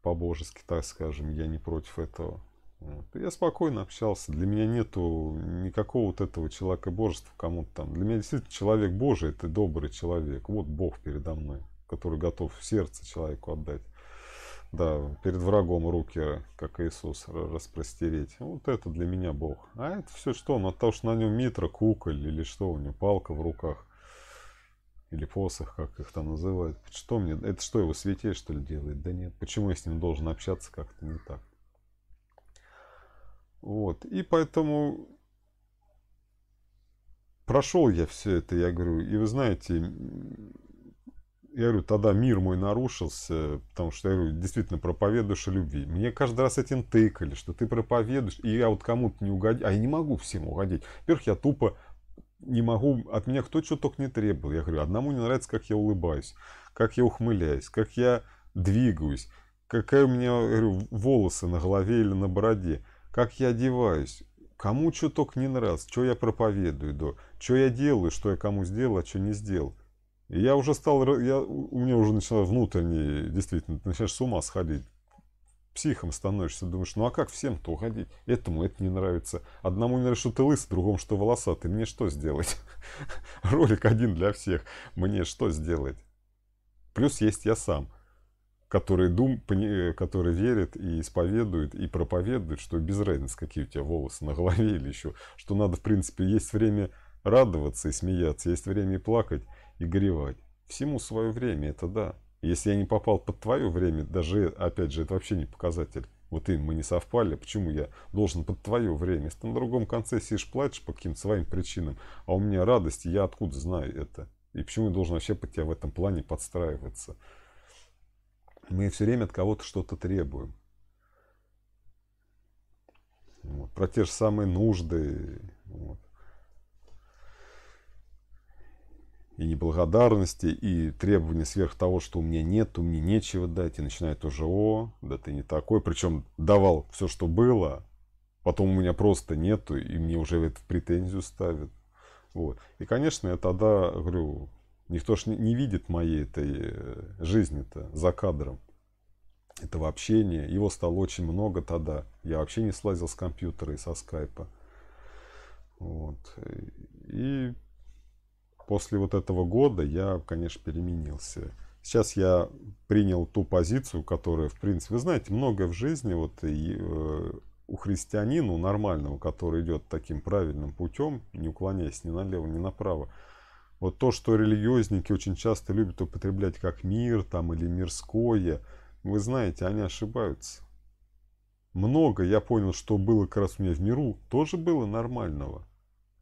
по-божески, так скажем. Я не против этого. Вот. Я спокойно общался. Для меня нету никакого вот этого человека божества кому-то там. Для меня действительно человек Божий, это добрый человек. Вот Бог передо мной, который готов сердце человеку отдать да, перед врагом руки, как Иисус, распростереть. Вот это для меня Бог. А это все что? Ну, от что на нем митра, куколь или что у него, палка в руках. Или посох, как их там называют. Что мне? Это что, его святей, что ли, делает? Да нет. Почему я с ним должен общаться как-то не так? Вот. И поэтому прошел я все это, я говорю. И вы знаете, я говорю, тогда мир мой нарушился, потому что я говорю, действительно проповедуешь о любви. Мне каждый раз этим тыкали, что ты проповедуешь, и я вот кому-то не угодил, а я не могу всем угодить. Во-первых, я тупо не могу, от меня кто что только не требовал. Я говорю, одному не нравится, как я улыбаюсь, как я ухмыляюсь, как я двигаюсь, какая у меня, говорю, волосы на голове или на бороде, как я одеваюсь. Кому что только не нравится, что я проповедую, да, что я делаю, что я кому сделал, а что не сделал. И я уже стал, я, у меня уже начинало внутренне, действительно, ты начинаешь с ума сходить. Психом становишься, думаешь, ну а как всем-то уходить? Этому это не нравится. Одному не нравится, что ты лысый, другому, что волосатый. Мне что сделать? Ролик один для всех. Мне что сделать? Плюс есть я сам, который, дум, э, который верит и исповедует, и проповедует, что без разницы, какие у тебя волосы на голове или еще, что надо, в принципе, есть время радоваться и смеяться, есть время и плакать, и горевать. Всему свое время, это да. Если я не попал под твое время, даже, опять же, это вообще не показатель. Вот и мы не совпали, почему я должен под твое время? Если ты на другом конце сидишь, плачешь по каким-то своим причинам, а у меня радость, я откуда знаю это? И почему я должен вообще под тебя в этом плане подстраиваться? Мы все время от кого-то что-то требуем. Вот, про те же самые нужды. Вот. и неблагодарности, и требования сверх того, что у меня нету, мне нечего дать, и начинает уже, о, да ты не такой. Причем давал все, что было, потом у меня просто нету, и мне уже это в претензию ставят. Вот. И, конечно, я тогда говорю, никто ж не, не видит моей этой э, жизни-то за кадром, этого общения. Его стало очень много тогда. Я вообще не слазил с компьютера и со скайпа. Вот. И после вот этого года я, конечно, переменился. Сейчас я принял ту позицию, которая, в принципе, вы знаете, многое в жизни вот и, э, у христианина, у нормального, который идет таким правильным путем, не уклоняясь ни налево, ни направо, вот то, что религиозники очень часто любят употреблять как мир там или мирское, вы знаете, они ошибаются. Много я понял, что было как раз у меня в миру, тоже было нормального –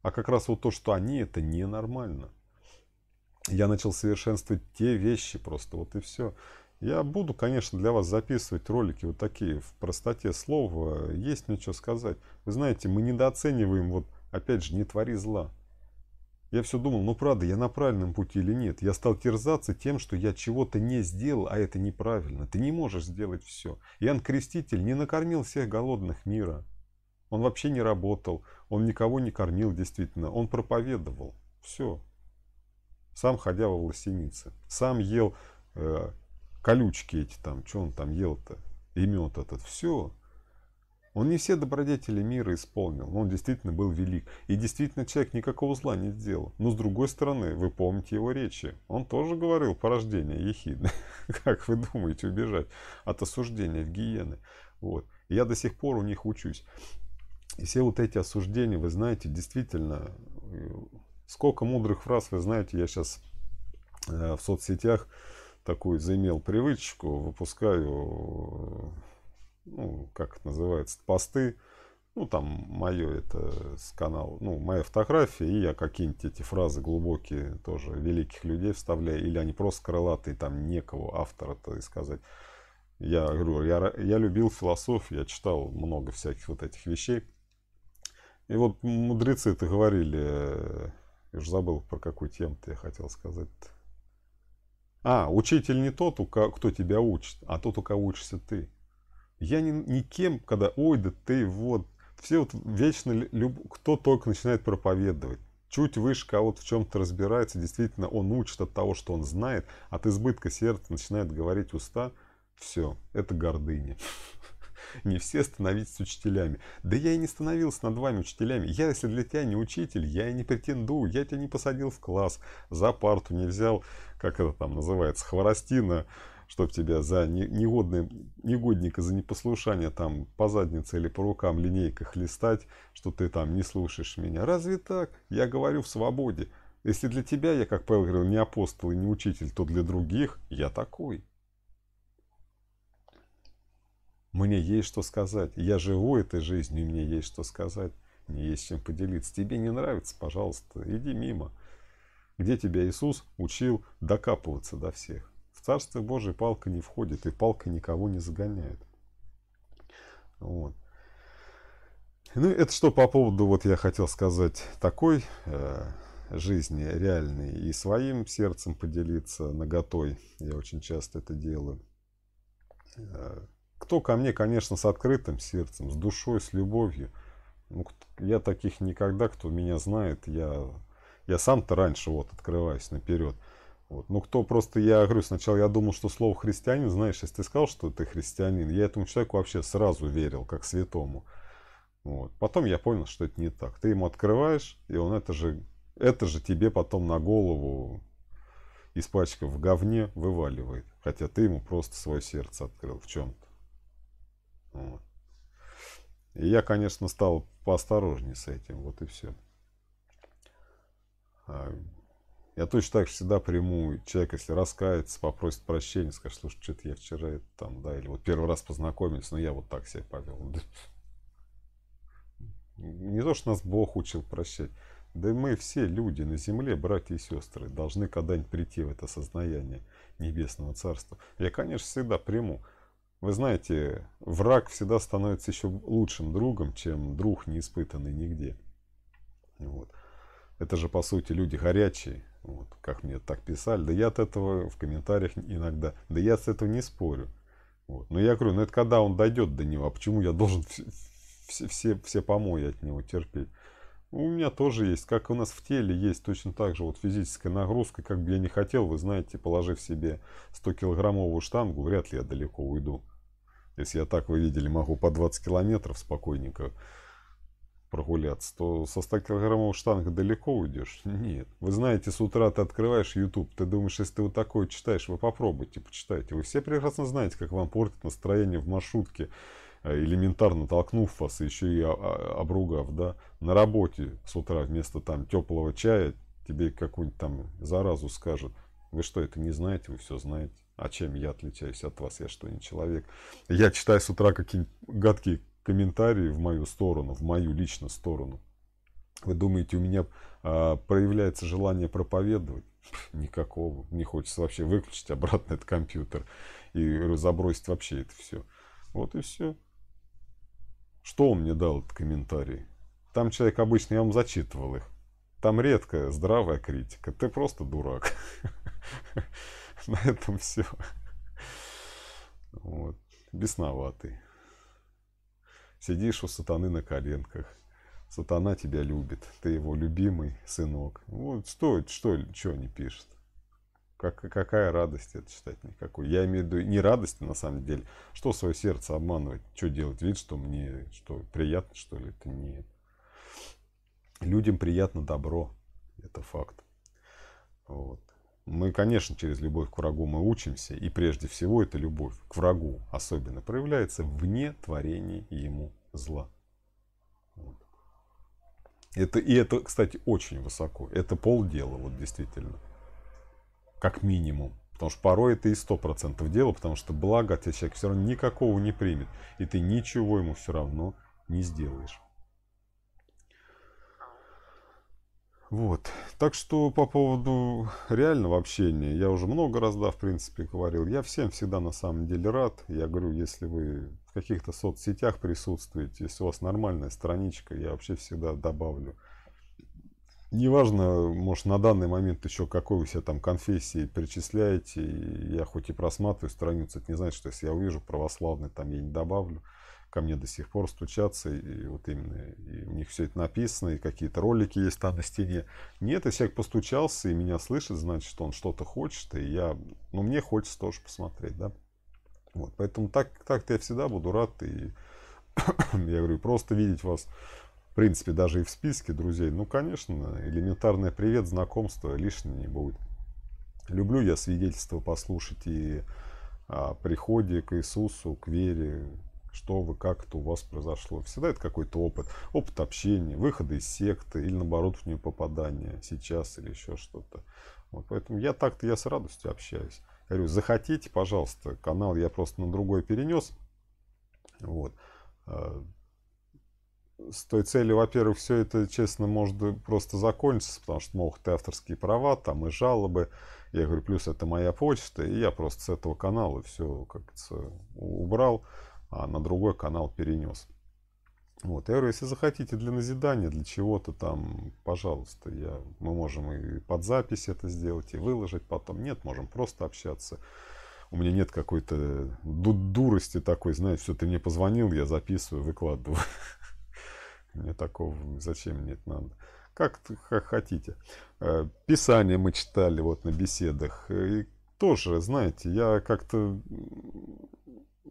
а как раз вот то, что они, это ненормально. Я начал совершенствовать те вещи просто, вот и все. Я буду, конечно, для вас записывать ролики вот такие, в простоте слова, есть мне что сказать. Вы знаете, мы недооцениваем, вот опять же, не твори зла. Я все думал, ну правда, я на правильном пути или нет. Я стал терзаться тем, что я чего-то не сделал, а это неправильно. Ты не можешь сделать все. Иоанн Креститель не накормил всех голодных мира. Он вообще не работал, он никого не кормил действительно, он проповедовал. Все. Сам ходя во власенице. Сам ел э, колючки эти там, что он там ел-то, и мед этот. Все. Он не все добродетели мира исполнил, но он действительно был велик. И действительно человек никакого зла не сделал. Но с другой стороны, вы помните его речи. Он тоже говорил порождение ехидны. Как вы думаете убежать от осуждения в гиены? Вот. Я до сих пор у них учусь. И все вот эти осуждения, вы знаете, действительно, э, сколько мудрых фраз, вы знаете, я сейчас э, в соцсетях такую заимел привычку, выпускаю, э, ну, как это называется, посты, ну, там, мое это с канала, ну, моя фотография, и я какие-нибудь эти фразы глубокие тоже великих людей вставляю, или они просто крылатые, там, некого автора-то и сказать. Я говорю, я, я любил философию, я читал много всяких вот этих вещей, и вот мудрецы-то говорили, э, я уже забыл, про какую тему-то я хотел сказать. А, учитель не тот, кто тебя учит, а тот, у кого учишься ты. Я не, кем, когда, ой, да ты вот, все вот вечно, люб... кто только начинает проповедовать, чуть выше кого-то в чем-то разбирается, действительно, он учит от того, что он знает, от избытка сердца начинает говорить уста, все, это гордыня. Не все становитесь учителями. Да я и не становился над вами учителями. Я, если для тебя не учитель, я и не претендую. Я тебя не посадил в класс, за парту не взял, как это там называется, хворостина, чтоб тебя за негодный, негодника, за непослушание там по заднице или по рукам линейка хлестать, что ты там не слушаешь меня. Разве так? Я говорю в свободе. Если для тебя я, как Павел говорил, не апостол и не учитель, то для других я такой. Мне есть что сказать. Я живу этой жизнью, мне есть что сказать. Мне есть чем поделиться. Тебе не нравится? Пожалуйста, иди мимо. Где тебя Иисус учил докапываться до всех? В Царство Божие палка не входит, и палка никого не загоняет. Вот. Ну, это что по поводу, вот я хотел сказать, такой э, жизни реальной. И своим сердцем поделиться наготой. Я очень часто это делаю. Э, кто ко мне, конечно, с открытым сердцем, с душой, с любовью. Ну, я таких никогда, кто меня знает, я, я сам-то раньше вот открываюсь наперед. Вот. Ну, кто просто, я говорю, сначала я думал, что слово христианин, знаешь, если ты сказал, что ты христианин, я этому человеку вообще сразу верил, как святому. Вот. Потом я понял, что это не так. Ты ему открываешь, и он это же, это же тебе потом на голову испачка в говне вываливает. Хотя ты ему просто свое сердце открыл в чем-то. Вот. И я, конечно, стал поосторожнее с этим. Вот и все. А, я точно так же всегда приму Человек, если раскается, попросит прощения, скажет, слушай, что-то я вчера это там, да, или вот первый раз познакомились, но я вот так себя повел. Не то, что нас Бог учил прощать. Да и мы все люди на земле, братья и сестры, должны когда-нибудь прийти в это сознание Небесного Царства. Я, конечно, всегда приму. Вы знаете, враг всегда становится еще лучшим другом, чем друг, не испытанный нигде. Вот. Это же, по сути, люди горячие, вот, как мне так писали. Да я от этого в комментариях иногда, да я с этого не спорю. Вот. Но я говорю, ну это когда он дойдет до него, а почему я должен все, все, все, все помои от него терпеть? У меня тоже есть, как у нас в теле есть точно так же вот физическая нагрузка, как бы я не хотел, вы знаете, положив себе 100-килограммовую штангу, вряд ли я далеко уйду. Если я так, вы видели, могу по 20 километров спокойненько прогуляться, то со 100 килограммов штанг далеко уйдешь? Нет. Вы знаете, с утра ты открываешь YouTube, ты думаешь, если ты вот такое читаешь, вы попробуйте, почитайте. Вы все прекрасно знаете, как вам портит настроение в маршрутке, э, элементарно толкнув вас, еще и а, а, обругав, да, на работе с утра вместо там теплого чая тебе какую-нибудь там заразу скажут. Вы что, это не знаете, вы все знаете. А чем я отличаюсь от вас? Я что, не человек? Я читаю с утра какие-нибудь гадкие комментарии в мою сторону, в мою личную сторону. Вы думаете, у меня а, проявляется желание проповедовать? Никакого. Не хочется вообще выключить обратно этот компьютер и забросить вообще это все. Вот и все. Что он мне дал этот комментарий? Там человек обычно, я вам зачитывал их. Там редкая здравая критика. Ты просто дурак. на этом все. Вот. Бесноватый. Сидишь у сатаны на коленках. Сатана тебя любит. Ты его любимый сынок. Вот стоит, что, что не пишет. Как, какая радость это читать? Никакой. Я имею в виду не радость на самом деле. Что свое сердце обманывать? Что делать? Вид, что мне что, приятно, что ли? Это нет. Людям приятно добро. Это факт. Вот. Мы, конечно, через любовь к врагу мы учимся, и прежде всего эта любовь к врагу особенно проявляется вне творения ему зла. Вот. Это, и это, кстати, очень высоко. Это полдела, вот действительно. Как минимум. Потому что порой это и сто процентов дело, потому что благо от тебя человек все равно никакого не примет. И ты ничего ему все равно не сделаешь. Вот. Так что по поводу реального общения, я уже много раз, да, в принципе, говорил. Я всем всегда на самом деле рад. Я говорю, если вы в каких-то соцсетях присутствуете, если у вас нормальная страничка, я вообще всегда добавлю. Неважно, может, на данный момент еще какой вы себя там конфессии причисляете. Я хоть и просматриваю страницу, это не значит, что если я увижу православный, там я не добавлю ко мне до сих пор стучатся, и вот именно и у них все это написано, и какие-то ролики есть там на стене. Нет, если человек постучался и меня слышит, значит, что он что-то хочет, и я, ну, мне хочется тоже посмотреть, да. Вот, поэтому так, так-то я всегда буду рад, и я говорю, просто видеть вас, в принципе, даже и в списке друзей, ну, конечно, элементарное привет, знакомство лишнее не будет. Люблю я свидетельство послушать и о приходе к Иисусу, к вере, что вы, как это у вас произошло. Всегда это какой-то опыт. Опыт общения, выхода из секты или наоборот в нее попадание сейчас или еще что-то. Вот, поэтому я так-то я с радостью общаюсь. говорю, захотите, пожалуйста, канал я просто на другой перенес. Вот. А, с той целью, во-первых, все это, честно, может просто закончиться, потому что могут и авторские права, там и жалобы. Я говорю, плюс это моя почта, и я просто с этого канала все как-то убрал а на другой канал перенес. Вот, я говорю, если захотите для назидания, для чего-то там, пожалуйста, я, мы можем и под запись это сделать, и выложить потом. Нет, можем просто общаться. У меня нет какой-то дурости такой, знаешь, все, ты мне позвонил, я записываю, выкладываю. Мне такого, зачем мне это надо? Как, как хотите. Э, писание мы читали вот на беседах. Э, и тоже, знаете, я как-то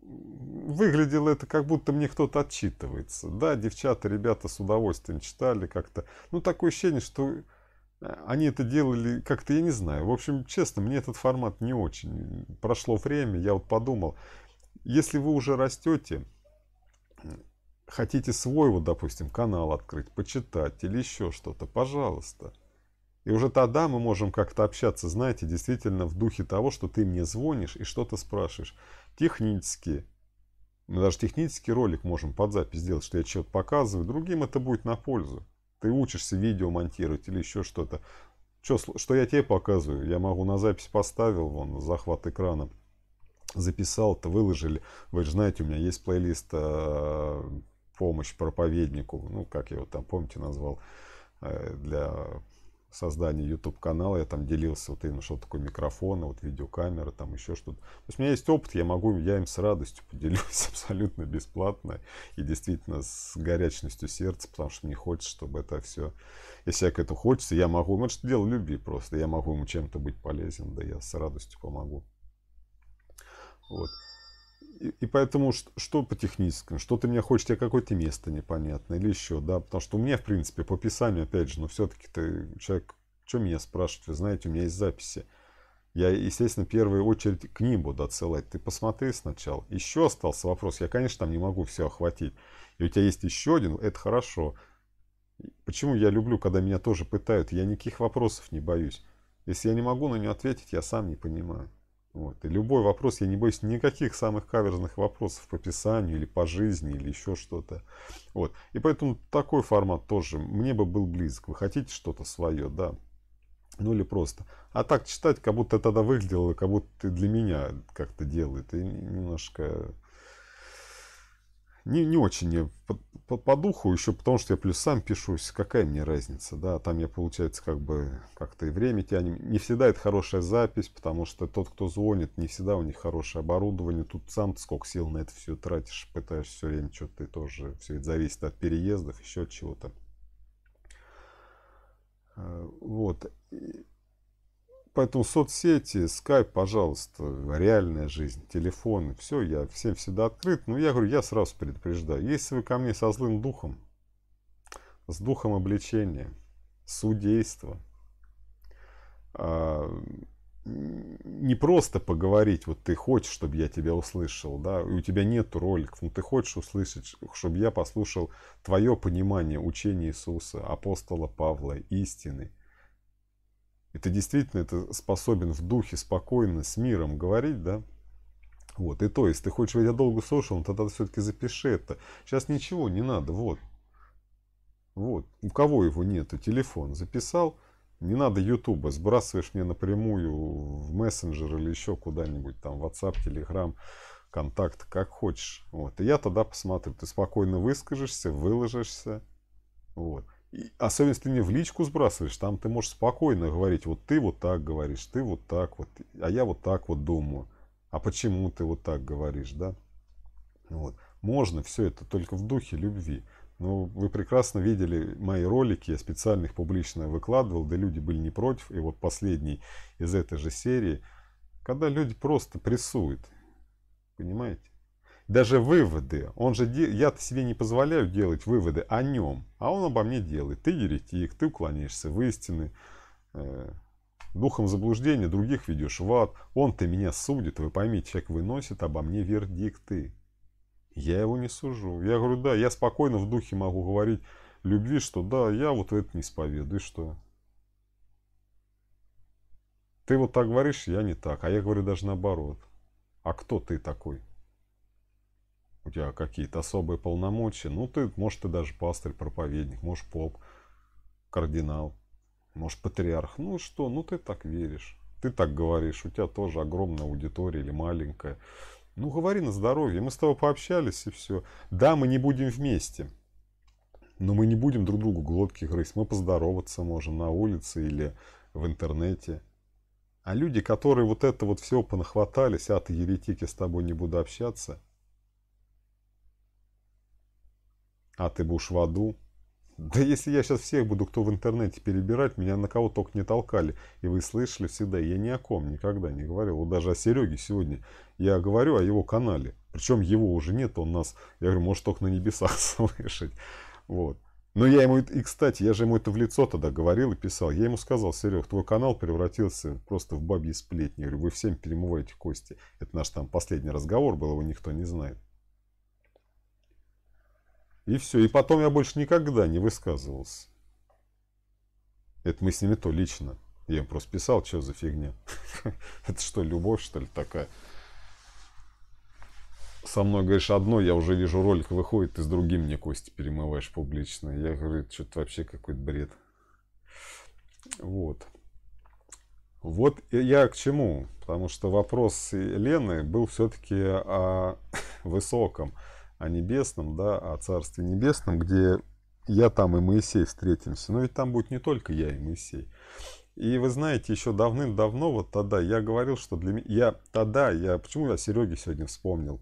выглядело это как будто мне кто-то отчитывается. Да, девчата, ребята с удовольствием читали как-то. Ну, такое ощущение, что э, они это делали как-то, я не знаю. В общем, честно, мне этот формат не очень. Прошло время, я вот подумал, если вы уже растете, хотите свой, вот, допустим, канал открыть, почитать или еще что-то, пожалуйста. И уже тогда мы можем как-то общаться, знаете, действительно в духе того, что ты мне звонишь и что-то спрашиваешь технически. Мы даже технический ролик можем под запись сделать, что я что-то показываю. Другим это будет на пользу. Ты учишься видео монтировать или еще что-то. Что, что я тебе показываю? Я могу на запись поставил, вон, захват экрана записал, то выложили. Вы же знаете, у меня есть плейлист э, «Помощь проповеднику». Ну, как я его там, помните, назвал э, для создании YouTube канала я там делился вот именно что такое микрофон, вот видеокамеры, там еще что-то. То есть у меня есть опыт, я могу, я им с радостью поделюсь абсолютно бесплатно и действительно с горячностью сердца, потому что мне хочется, чтобы это все, если человек это хочется, я могу, ну это же дело любви просто, я могу ему чем-то быть полезен, да я с радостью помогу. Вот и, поэтому что, что по техническому, что ты мне хочешь, тебе какое-то место непонятно или еще, да, потому что у меня, в принципе, по описанию, опять же, но ну, все-таки ты человек, что меня спрашивать, вы знаете, у меня есть записи. Я, естественно, в первую очередь к ним буду отсылать. Ты посмотри сначала. Еще остался вопрос. Я, конечно, там не могу все охватить. И у тебя есть еще один, это хорошо. Почему я люблю, когда меня тоже пытают? Я никаких вопросов не боюсь. Если я не могу на нее ответить, я сам не понимаю. Вот. И любой вопрос, я не боюсь никаких самых каверзных вопросов по писанию или по жизни или еще что-то. Вот. И поэтому такой формат тоже мне бы был близок. Вы хотите что-то свое, да. Ну или просто. А так читать, как будто тогда выглядело, как будто ты для меня как-то делает. И немножко не, не очень по, по духу, еще потому что я плюс сам пишусь, какая мне разница, да, там я, получается, как бы как-то и время тянем. Не всегда это хорошая запись, потому что тот, кто звонит, не всегда у них хорошее оборудование, тут сам сколько сил на это все тратишь, пытаешься все время что-то, ты тоже, все это зависит от переездов, еще от чего-то. Э, вот. Поэтому соцсети, скайп, пожалуйста, реальная жизнь, телефоны, все, я всем всегда открыт. Но ну, я говорю, я сразу предупреждаю, если вы ко мне со злым духом, с духом обличения, судейства, не просто поговорить, вот ты хочешь, чтобы я тебя услышал, да, и у тебя нет роликов, но «Ну, ты хочешь услышать, чтобы я послушал твое понимание учения Иисуса, апостола Павла, истины – и ты действительно это способен в духе спокойно, с миром говорить, да, вот, и то есть, ты хочешь я долго слушал, тогда все-таки запиши это. Сейчас ничего не надо, вот. Вот, у кого его нету, телефон записал, не надо Ютуба, сбрасываешь мне напрямую в мессенджер или еще куда-нибудь, там, WhatsApp, Telegram, контакт, как хочешь. Вот, и я тогда посмотрю, ты спокойно выскажешься, выложишься, вот особенно если ты не в личку сбрасываешь, там ты можешь спокойно говорить, вот ты вот так говоришь, ты вот так вот, а я вот так вот думаю. А почему ты вот так говоришь, да? Вот. Можно все это только в духе любви. Но вы прекрасно видели мои ролики, я специально их публично выкладывал, да люди были не против. И вот последний из этой же серии, когда люди просто прессуют, понимаете? даже выводы. Он же, де... я себе не позволяю делать выводы о нем, а он обо мне делает. Ты еретик, ты уклоняешься в истины, э, духом заблуждения других ведешь в ад. Он-то меня судит, вы поймите, человек выносит обо мне вердикты. Я его не сужу. Я говорю, да, я спокойно в духе могу говорить любви, что да, я вот это не исповедую, что... Ты вот так говоришь, я не так. А я говорю даже наоборот. А кто ты такой? у тебя какие-то особые полномочия. Ну, ты, может, ты даже пастырь, проповедник, может, поп, кардинал, может, патриарх. Ну, что? Ну, ты так веришь. Ты так говоришь. У тебя тоже огромная аудитория или маленькая. Ну, говори на здоровье. Мы с тобой пообщались, и все. Да, мы не будем вместе. Но мы не будем друг другу глотки грызть. Мы поздороваться можем на улице или в интернете. А люди, которые вот это вот все понахватались, а ты еретики, с тобой не буду общаться – А ты будешь в аду? Да если я сейчас всех буду, кто в интернете перебирать, меня на кого только не толкали. И вы слышали всегда, я ни о ком никогда не говорил. Вот даже о Сереге сегодня. Я говорю о его канале. Причем его уже нет, он нас, я говорю, может только на небесах слышать. Вот. Но я ему, и кстати, я же ему это в лицо тогда говорил и писал. Я ему сказал, Серег, твой канал превратился просто в бабьи сплетни. Я говорю, вы всем перемываете кости. Это наш там последний разговор был, его никто не знает. И все. И потом я больше никогда не высказывался. Это мы с ними то лично. Я им просто писал, что за фигня. Это что, любовь, что ли, такая? Со мной говоришь одно, я уже вижу ролик выходит, ты с другим мне кости перемываешь публично. Я говорю, это что-то вообще какой-то бред. Вот. Вот я к чему. Потому что вопрос Лены был все-таки о высоком о небесном, да, о Царстве Небесном, где я там и Моисей встретимся. Но ну, ведь там будет не только я и Моисей. И вы знаете, еще давным-давно, вот тогда, я говорил, что для меня... Я тогда, я... Почему я Сереге сегодня вспомнил?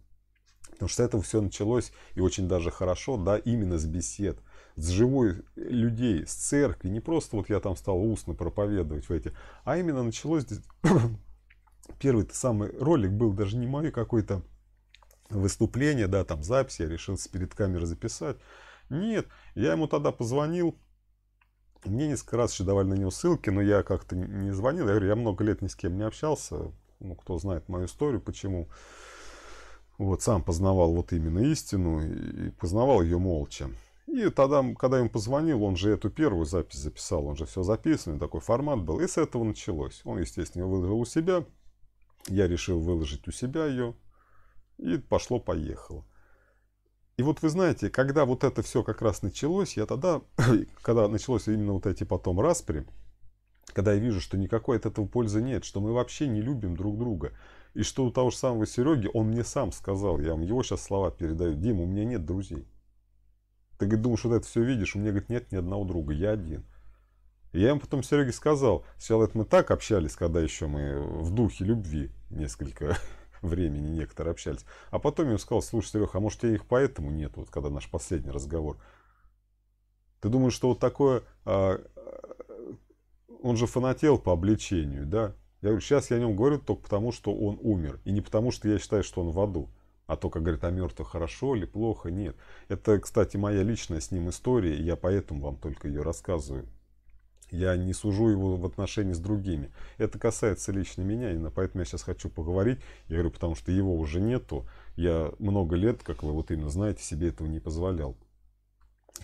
Потому что это все началось, и очень даже хорошо, да, именно с бесед с живой э, людей, с церкви. Не просто вот я там стал устно проповедовать в эти, а именно началось здесь... Первый самый ролик был даже не мой а какой-то выступление, да, там запись, я решил перед камерой записать. Нет, я ему тогда позвонил, мне несколько раз еще давали на него ссылки, но я как-то не звонил. Я говорю, я много лет ни с кем не общался. Ну, кто знает мою историю, почему. Вот, сам познавал вот именно истину и познавал ее молча. И тогда, когда я ему позвонил, он же эту первую запись записал, он же все записано, такой формат был. И с этого началось. Он, естественно, выложил у себя. Я решил выложить у себя ее. И пошло-поехало. И вот вы знаете, когда вот это все как раз началось, я тогда, когда началось именно вот эти потом распри, когда я вижу, что никакой от этого пользы нет, что мы вообще не любим друг друга, и что у того же самого Сереги, он мне сам сказал, я вам его сейчас слова передаю, Дим, у меня нет друзей. Ты говорит, думаешь, вот это все видишь? У меня, говорит, нет ни одного друга, я один. И я ему потом Сереге сказал, сначала это мы так общались, когда еще мы в духе любви несколько времени некоторые общались. А потом я ему сказал, слушай, Серега, а может я их поэтому нет, вот когда наш последний разговор. Ты думаешь, что вот такое... А, а он же фанател по обличению, да? Я говорю, сейчас я о нем говорю только потому, что он умер. И не потому, что я считаю, что он в аду. А только как говорит о а мертвых, хорошо или плохо, нет. Это, кстати, моя личная с ним история, и я поэтому вам только ее рассказываю. Я не сужу его в отношении с другими. Это касается лично меня, именно поэтому я сейчас хочу поговорить. Я говорю, потому что его уже нету. Я много лет, как вы вот именно знаете, себе этого не позволял.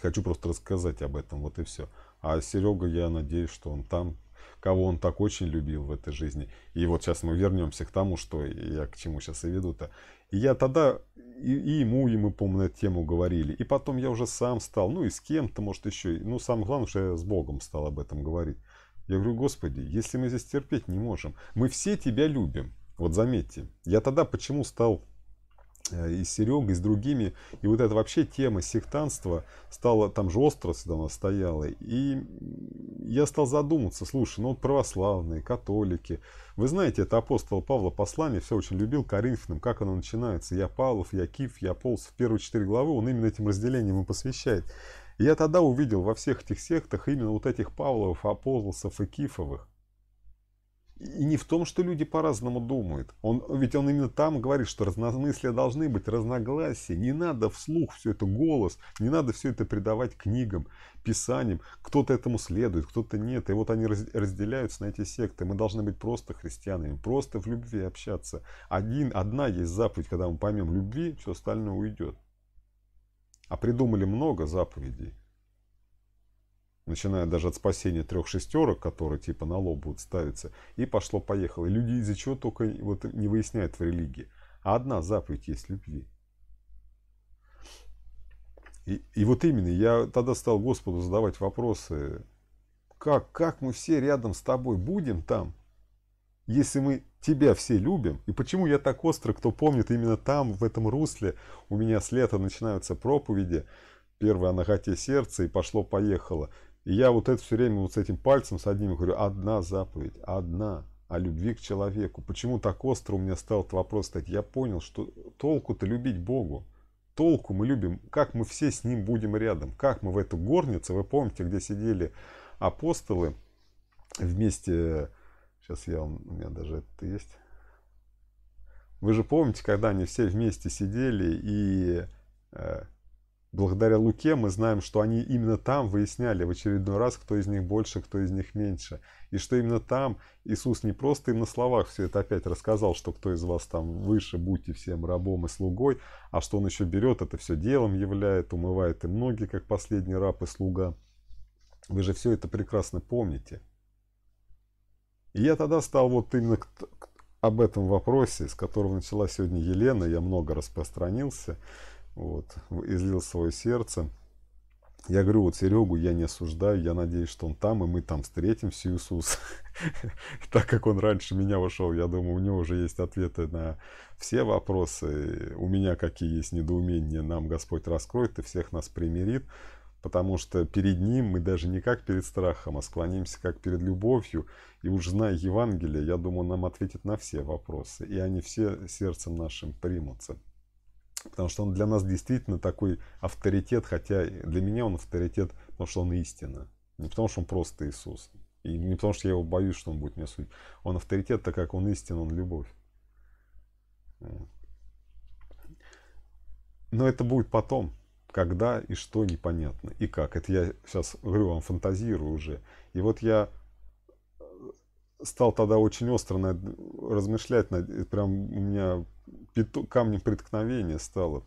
Хочу просто рассказать об этом, вот и все. А Серега, я надеюсь, что он там, кого он так очень любил в этой жизни. И вот сейчас мы вернемся к тому, что я к чему сейчас и веду-то. И я тогда и, и ему, и мы, помню, эту тему говорили. И потом я уже сам стал, ну и с кем-то, может, еще. Ну, самое главное, что я с Богом стал об этом говорить. Я говорю, Господи, если мы здесь терпеть не можем, мы все Тебя любим. Вот заметьте, я тогда почему стал Э, и с Серегой, и с другими. И вот эта вообще тема сектанства стала, там же острость она стояла. И я стал задуматься, слушай, ну вот православные, католики. Вы знаете, это апостол Павла послание все очень любил Коринфянам, как оно начинается. Я Павлов, я Киф, я Полз. В первые четыре главы он именно этим разделением и посвящает. И я тогда увидел во всех этих сектах именно вот этих Павловых, Аполлосов и Кифовых. И не в том, что люди по-разному думают. Он, ведь он именно там говорит, что разномыслия должны быть, разногласия. Не надо вслух все это голос, не надо все это придавать книгам, писаниям. Кто-то этому следует, кто-то нет. И вот они разделяются на эти секты. Мы должны быть просто христианами, просто в любви общаться. Один, одна есть заповедь, когда мы поймем любви, все остальное уйдет. А придумали много заповедей начиная даже от спасения трех шестерок, которые типа на лоб будут ставиться, и пошло-поехало. И люди из-за чего только вот не выясняют в религии. А одна заповедь есть любви. И, и вот именно, я тогда стал Господу задавать вопросы, как, как мы все рядом с тобой будем там, если мы тебя все любим, и почему я так остро, кто помнит, именно там, в этом русле, у меня с лета начинаются проповеди, первая «Наготе сердца» и пошло-поехало. И я вот это все время вот с этим пальцем, с одним говорю, одна заповедь, одна о любви к человеку. Почему так остро у меня стал этот вопрос стать? Я понял, что толку-то любить Богу. Толку мы любим, как мы все с Ним будем рядом, как мы в эту горницу, вы помните, где сидели апостолы вместе, сейчас я вам, у меня даже это есть, вы же помните, когда они все вместе сидели и э, Благодаря Луке мы знаем, что они именно там выясняли в очередной раз, кто из них больше, кто из них меньше. И что именно там Иисус не просто им на словах все это опять рассказал, что кто из вас там выше, будьте всем рабом и слугой, а что он еще берет, это все делом являет, умывает им ноги, как последний раб и слуга. Вы же все это прекрасно помните. И я тогда стал вот именно к, к, об этом вопросе, с которого начала сегодня Елена, я много распространился – вот, излил свое сердце. Я говорю, вот Серегу я не осуждаю, я надеюсь, что он там, и мы там встретимся, Иисус. Так как он раньше меня ушел, я думаю, у него уже есть ответы на все вопросы. У меня какие есть недоумения, нам Господь раскроет и всех нас примирит. Потому что перед Ним мы даже не как перед страхом, а склонимся как перед любовью. И уж зная Евангелие, я думаю, он нам ответит на все вопросы. И они все сердцем нашим примутся. Потому что он для нас действительно такой авторитет, хотя для меня он авторитет, потому что он истина. Не потому что он просто Иисус. И не потому что я его боюсь, что он будет меня судить. Он авторитет, так как он истин, он любовь. Но это будет потом. Когда и что непонятно. И как. Это я сейчас, говорю, вам фантазирую уже. И вот я стал тогда очень остро над, размышлять, над, прям у меня пито, камнем преткновения стало.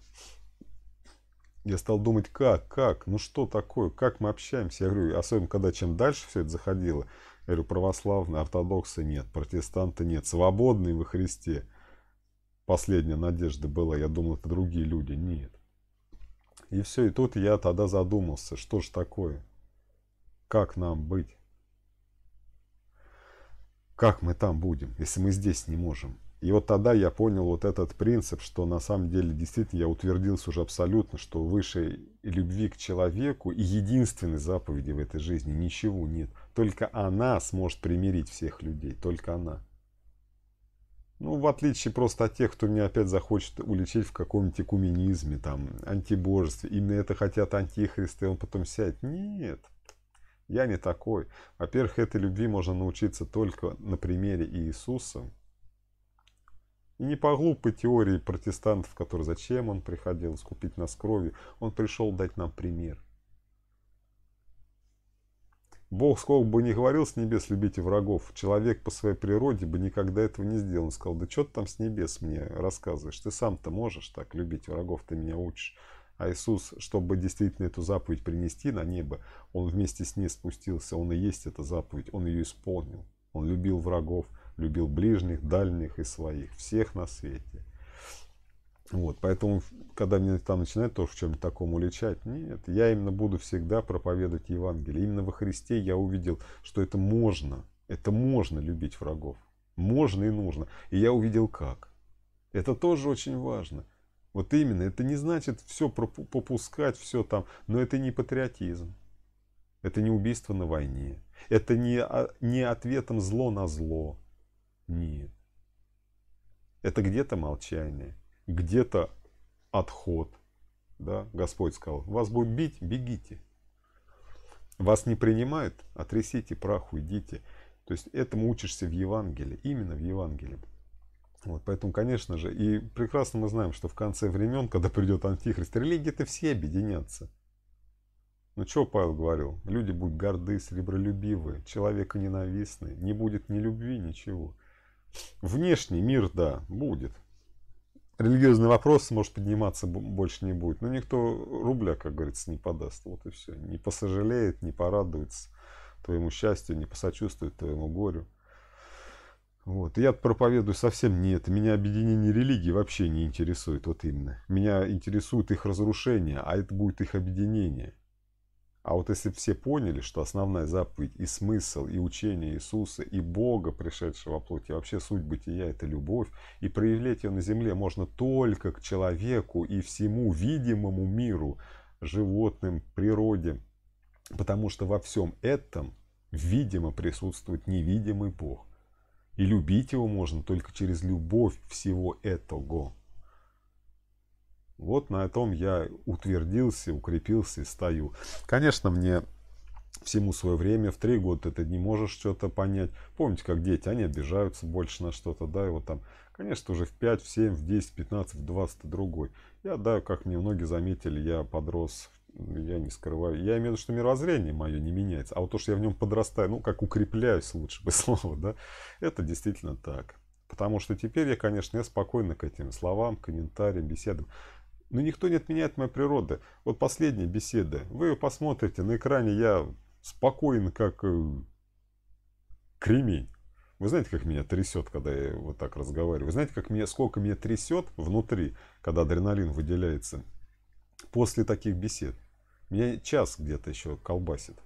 Я стал думать, как, как, ну что такое, как мы общаемся. Я говорю, особенно когда чем дальше все это заходило, я говорю, православные, ортодоксы нет, протестанты нет, свободные во Христе. Последняя надежда была, я думал, это другие люди, нет. И все, и тут я тогда задумался, что же такое, как нам быть. Как мы там будем, если мы здесь не можем? И вот тогда я понял вот этот принцип, что на самом деле действительно я утвердился уже абсолютно, что выше любви к человеку и единственной заповеди в этой жизни ничего нет. Только она сможет примирить всех людей, только она. Ну, в отличие просто от тех, кто меня опять захочет уличить в каком-нибудь экуменизме, там, антибожестве. Именно это хотят антихристы, и он потом сядет. Нет, я не такой. Во-первых, этой любви можно научиться только на примере Иисуса. И не по глупой теории протестантов, которые зачем он приходил скупить нас кровью. Он пришел дать нам пример. Бог, сколько бы ни говорил с небес, любите врагов. Человек по своей природе бы никогда этого не сделал. Он сказал, да что ты там с небес мне рассказываешь? Ты сам-то можешь так любить врагов, ты меня учишь. А Иисус, чтобы действительно эту заповедь принести на небо, Он вместе с ней спустился, Он и есть эта заповедь, Он ее исполнил. Он любил врагов, любил ближних, дальних и своих, всех на свете. Вот, поэтому, когда мне там начинают тоже в чем-то таком уличать, нет, я именно буду всегда проповедовать Евангелие. Именно во Христе я увидел, что это можно, это можно любить врагов. Можно и нужно. И я увидел как. Это тоже очень важно. Вот именно. Это не значит все попускать, все там. Но это не патриотизм. Это не убийство на войне. Это не, а, не ответом зло на зло. Нет. Это где-то молчание, где-то отход. Да? Господь сказал, вас будут бить, бегите. Вас не принимают, отрисите прах уйдите. То есть этому учишься в Евангелии, именно в Евангелии. Вот, поэтому, конечно же, и прекрасно мы знаем, что в конце времен, когда придет антихрист, религии-то все объединятся. Ну, что Павел говорил? Люди будут горды, сребролюбивы, человека ненавистны, не будет ни любви, ничего. Внешний мир, да, будет. Религиозный вопрос, может, подниматься больше не будет. Но никто рубля, как говорится, не подаст. Вот и все. Не посожалеет, не порадуется твоему счастью, не посочувствует твоему горю. Вот. я проповедую совсем нет, Меня объединение религий вообще не интересует, вот именно. Меня интересует их разрушение, а это будет их объединение. А вот если все поняли, что основная заповедь и смысл, и учение Иисуса, и Бога, пришедшего во плоти, вообще суть бытия – это любовь, и проявлять ее на земле можно только к человеку и всему видимому миру, животным, природе, потому что во всем этом, видимо, присутствует невидимый Бог. И любить его можно только через любовь всего этого. Вот на этом я утвердился, укрепился и стою. Конечно, мне всему свое время. В три года ты не можешь что-то понять. Помните, как дети, они обижаются больше на что-то, да, и вот там, конечно, уже в 5, в 7, в 10, в 15, в 20 другой. Я, да, как мне многие заметили, я подрос в я не скрываю. Я имею в виду, что мировоззрение мое не меняется. А вот то, что я в нем подрастаю, ну, как укрепляюсь, лучше бы слово, да, это действительно так. Потому что теперь я, конечно, я спокойно к этим словам, комментариям, беседам. Но никто не отменяет моей природы. Вот последняя беседа. Вы ее посмотрите, на экране я спокоен, как э, кремень. Вы знаете, как меня трясет, когда я вот так разговариваю? Вы знаете, как меня, сколько меня трясет внутри, когда адреналин выделяется после таких бесед. Меня час где-то еще колбасит.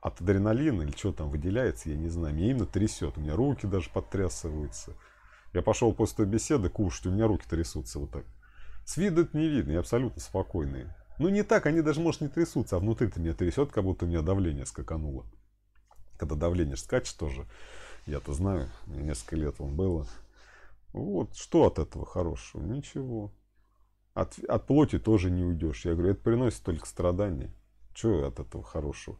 От адреналина или что там выделяется, я не знаю. Меня именно трясет. У меня руки даже подтрясываются. Я пошел после той беседы кушать, у меня руки трясутся вот так. С виду это не видно, я абсолютно спокойный. Ну не так, они даже, может, не трясутся, а внутри-то меня трясет, как будто у меня давление скакануло. Когда давление скачет тоже, я-то знаю, несколько лет он было. Вот, что от этого хорошего? Ничего. От, от плоти тоже не уйдешь. Я говорю, это приносит только страдания. Чего от этого хорошего?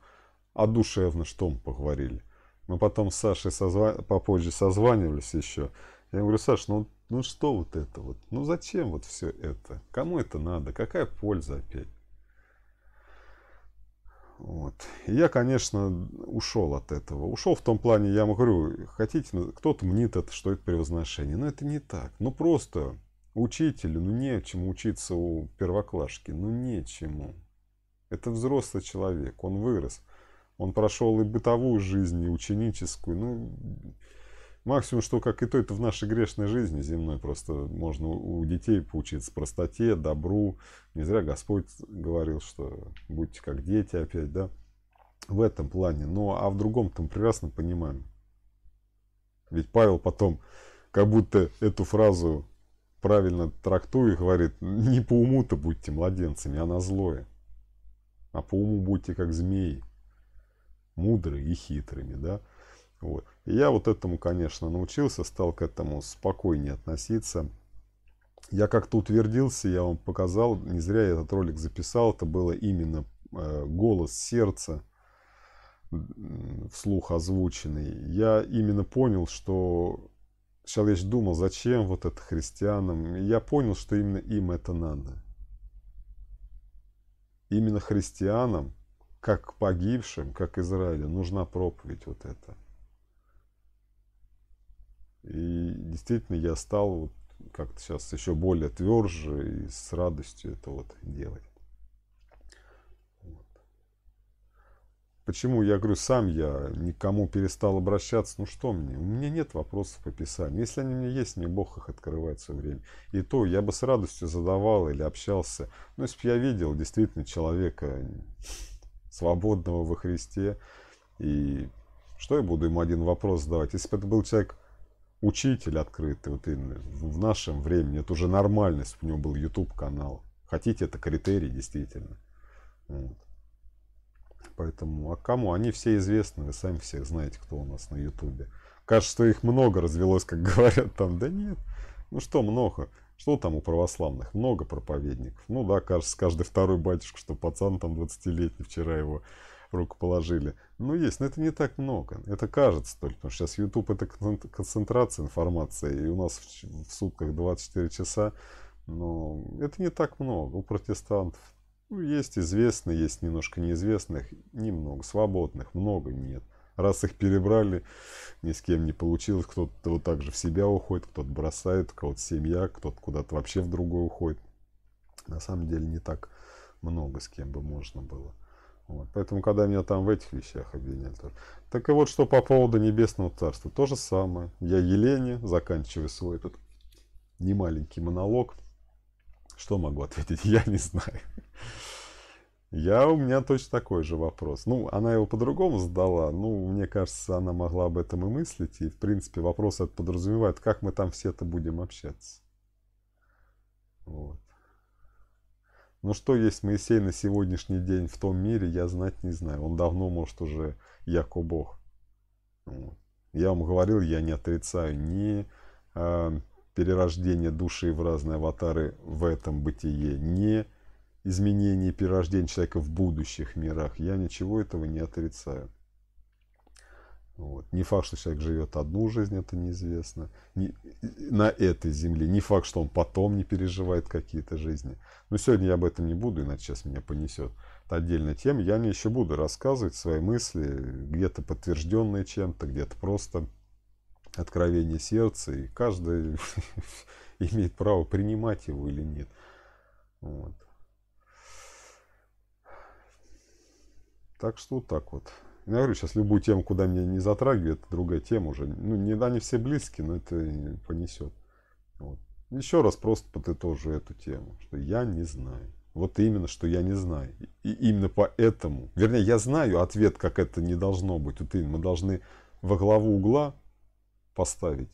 А душевно что мы поговорили? Мы потом с Сашей созва... попозже созванивались еще. Я говорю, Саш, ну, ну что вот это вот? Ну зачем вот все это? Кому это надо? Какая польза опять? Вот. И я, конечно, ушел от этого. Ушел в том плане, я говорю, хотите, ну, кто-то мнит это, что это превозношение. Но это не так. Ну просто Учителю, ну нечему учиться у первоклашки, ну нечему. Это взрослый человек, он вырос. Он прошел и бытовую жизнь, и ученическую. Ну, максимум, что как и то, это в нашей грешной жизни земной просто можно у детей поучиться простоте, добру. Не зря Господь говорил, что будьте как дети опять, да, в этом плане. Ну, а в другом-то мы прекрасно понимаем. Ведь Павел потом как будто эту фразу правильно трактую и говорит, не по уму-то будьте младенцами, а на злое. А по уму будьте как змеи, мудрые и хитрыми, да. Вот. И я вот этому, конечно, научился, стал к этому спокойнее относиться. Я как-то утвердился, я вам показал, не зря я этот ролик записал, это было именно э, голос сердца, вслух озвученный. Я именно понял, что Сначала я Шалеш думал, зачем вот это христианам. И я понял, что именно им это надо. Именно христианам, как погибшим, как Израилю, нужна проповедь вот эта. И действительно я стал вот как-то сейчас еще более тверже и с радостью это вот делать. Почему, я говорю, сам я никому перестал обращаться, ну что мне? У меня нет вопросов по Писанию. Если они мне есть, мне Бог их открывает все время. И то я бы с радостью задавал или общался. Ну, если бы я видел действительно человека свободного во Христе, и что я буду ему один вопрос задавать? Если бы это был человек, учитель открытый, вот именно в нашем времени, это уже нормальность, у него был YouTube-канал. Хотите, это критерий, действительно. Вот. Поэтому, а кому? Они все известны, вы сами всех знаете, кто у нас на ютубе. Кажется, что их много развелось, как говорят там. Да нет, ну что много? Что там у православных? Много проповедников. Ну да, кажется, каждый второй батюшка, что пацан там 20-летний, вчера его руку положили. Ну есть, но это не так много. Это кажется только, потому что сейчас YouTube это концентрация информации. И у нас в сутках 24 часа. Но это не так много. У протестантов ну, есть известные, есть немножко неизвестных, немного. Свободных много нет. Раз их перебрали, ни с кем не получилось. Кто-то вот так же в себя уходит, кто-то бросает, у кого-то семья, кто-то куда-то вообще в другой уходит. На самом деле не так много с кем бы можно было. Вот. Поэтому, когда меня там в этих вещах обвиняли тоже. Так и вот, что по поводу Небесного Царства. То же самое. Я Елене, заканчиваю свой этот немаленький монолог. Что могу ответить? Я не знаю. Я, у меня точно такой же вопрос. Ну, она его по-другому задала. Ну, мне кажется, она могла об этом и мыслить. И, в принципе, вопрос это подразумевает, как мы там все-то будем общаться. Вот. Ну что есть Моисей на сегодняшний день в том мире, я знать не знаю. Он давно, может, уже яко Бог. Вот. Я вам говорил, я не отрицаю ни э, перерождение души в разные аватары в этом бытие, не изменение перерождения человека в будущих мирах. Я ничего этого не отрицаю. Вот. Не факт, что человек живет одну жизнь, это неизвестно. Не, на этой земле. Не факт, что он потом не переживает какие-то жизни. Но сегодня я об этом не буду, иначе сейчас меня понесет. Это отдельная тема. Я мне еще буду рассказывать свои мысли, где-то подтвержденные чем-то, где-то просто откровение сердца, и каждый имеет право принимать его или нет. Вот. Так что вот так вот. Я говорю, сейчас любую тему, куда меня не затрагивает, другая тема уже. Ну, не, да, не все близки, но это понесет. Вот. Еще раз просто подытожу эту тему, что я не знаю. Вот именно, что я не знаю. И именно поэтому, вернее, я знаю ответ, как это не должно быть. Вот мы должны во главу угла поставить.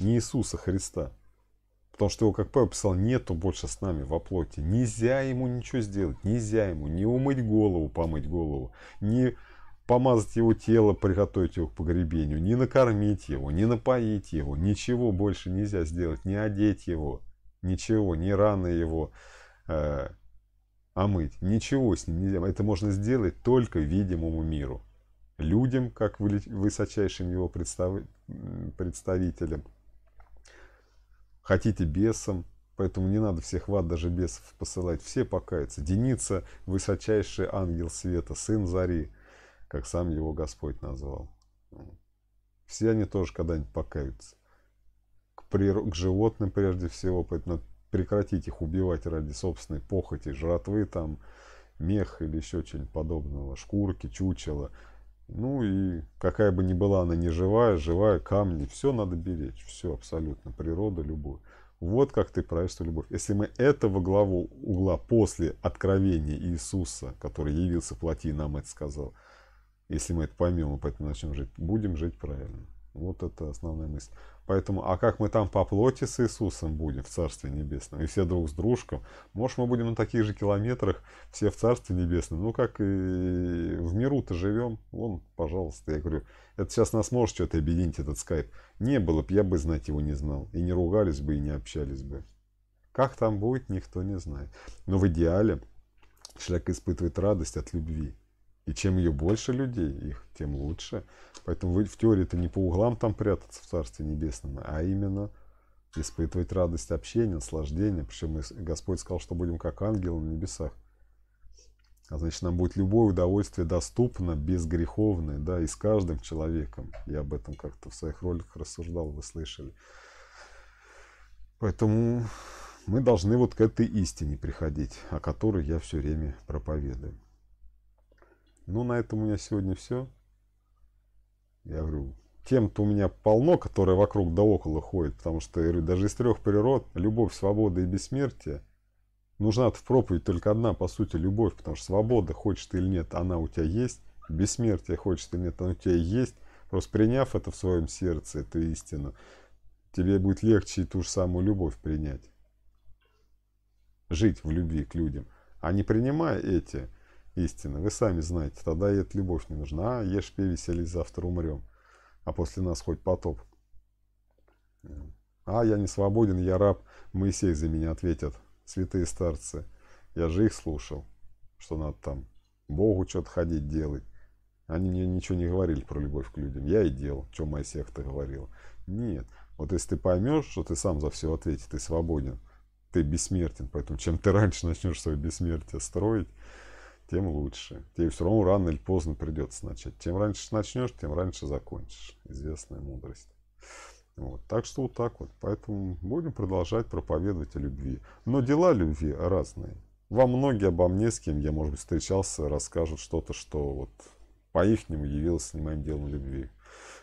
Не Иисуса Христа. Потому что его, как Павел писал, нету больше с нами во плоти. Нельзя ему ничего сделать. Нельзя ему не умыть голову, помыть голову. Не помазать его тело, приготовить его к погребению. Не накормить его, не напоить его. Ничего больше нельзя сделать. Не одеть его. Ничего. Не раны его э, омыть. Ничего с ним нельзя. Это можно сделать только видимому миру людям, как высочайшим его представ... представителям. Хотите бесам, поэтому не надо всех ват, даже бесов посылать. Все покаются. Деница – высочайший ангел света, сын зари, как сам его Господь назвал. Все они тоже когда-нибудь покаются. К, прир... к животным прежде всего, поэтому прекратить их убивать ради собственной похоти, жратвы там, мех или еще чего-нибудь подобного, шкурки, чучела – ну и какая бы ни была она, не живая, живая, камни, все надо беречь, все абсолютно, природа, любовь. Вот как ты проявишь свою любовь. Если мы этого главу угла после откровения Иисуса, который явился в плоти и нам это сказал, если мы это поймем и поэтому начнем жить, будем жить правильно. Вот это основная мысль. Поэтому, а как мы там по плоти с Иисусом будем в Царстве Небесном, и все друг с дружком, может, мы будем на таких же километрах все в Царстве Небесном, ну, как и в миру-то живем, вон, пожалуйста, я говорю, это сейчас нас может что-то объединить, этот скайп. Не было бы, я бы знать его не знал, и не ругались бы, и не общались бы. Как там будет, никто не знает. Но в идеале человек испытывает радость от любви, и чем ее больше людей, их, тем лучше. Поэтому вы в теории-то не по углам там прятаться в Царстве Небесном, а именно испытывать радость общения, наслаждения. Причем Господь сказал, что будем как ангелы на небесах. А значит, нам будет любое удовольствие доступно, безгреховное, да, и с каждым человеком. Я об этом как-то в своих роликах рассуждал, вы слышали. Поэтому мы должны вот к этой истине приходить, о которой я все время проповедую. Ну, на этом у меня сегодня все. Я говорю, тем-то у меня полно, которые вокруг да около ходят, потому что, я говорю, даже из трех природ, любовь, свобода и бессмертие, нужна в проповедь только одна, по сути, любовь, потому что свобода, хочешь ты или нет, она у тебя есть, бессмертие, хочешь ты или нет, она у тебя есть, просто приняв это в своем сердце, эту истину, тебе будет легче и ту же самую любовь принять. Жить в любви к людям, а не принимая эти – истина. Вы сами знаете, тогда и эта любовь не нужна. А, ешь, пей, веселись, завтра умрем. А после нас хоть потоп. А, я не свободен, я раб. Моисей за меня ответят. Святые старцы. Я же их слушал. Что надо там Богу что-то ходить делать. Они мне ничего не говорили про любовь к людям. Я и делал, что Моисей секта говорил, Нет. Вот если ты поймешь, что ты сам за все ответишь, ты свободен, ты бессмертен. Поэтому чем ты раньше начнешь свое бессмертие строить, тем лучше. Тебе все равно рано или поздно придется начать. тем раньше начнешь, тем раньше закончишь. Известная мудрость. Вот. Так что вот так вот. Поэтому будем продолжать проповедовать о любви. Но дела любви разные. Вам многие обо мне, с кем я, может быть, встречался, расскажут что-то, что вот по-ихнему явилось не моим делом любви.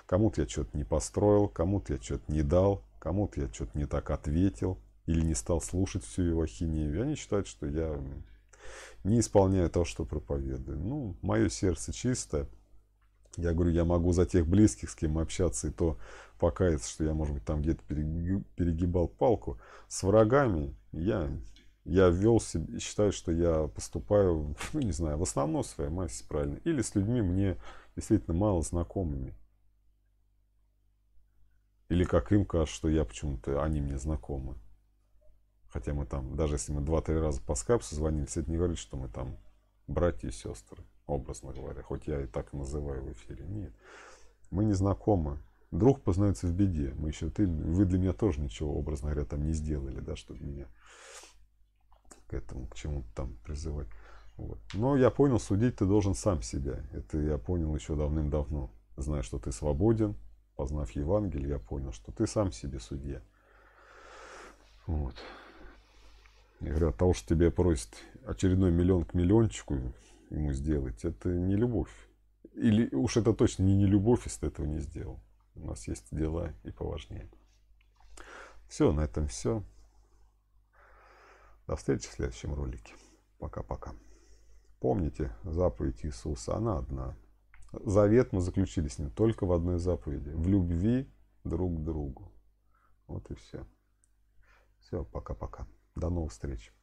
Кому-то я что-то не построил, кому-то я что-то не дал, кому-то я что-то не так ответил или не стал слушать всю его хинею. И они считают, что я не исполняя то, что проповедую. Ну, мое сердце чистое. Я говорю, я могу за тех близких, с кем общаться, и то покаяться, что я, может быть, там где-то перегибал палку. С врагами я, я вел себя, и считаю, что я поступаю, ну, не знаю, в основном в своей массе правильно. Или с людьми мне действительно мало знакомыми. Или как им кажется, что я почему-то, они мне знакомы. Хотя мы там, даже если мы два-три раза по скайпу созвонились, это не говорит, что мы там братья и сестры, образно говоря. Хоть я и так называю в эфире. Нет. Мы не знакомы. Друг познается в беде. Мы еще, ты, вы для меня тоже ничего, образно говоря, там не сделали, да, чтобы меня к этому, к чему-то там призывать. Вот. Но я понял, судить ты должен сам себя. Это я понял еще давным-давно. Зная, что ты свободен, познав Евангелие, я понял, что ты сам себе судья. Вот. Я говорю, от того, что тебе просят очередной миллион к миллиончику ему сделать, это не любовь. Или уж это точно не, не любовь, если ты этого не сделал. У нас есть дела и поважнее. Все, на этом все. До встречи в следующем ролике. Пока-пока. Помните заповедь Иисуса, она одна. Завет мы заключили с ним только в одной заповеди. В любви друг к другу. Вот и все. Все, пока-пока. До новых встреч!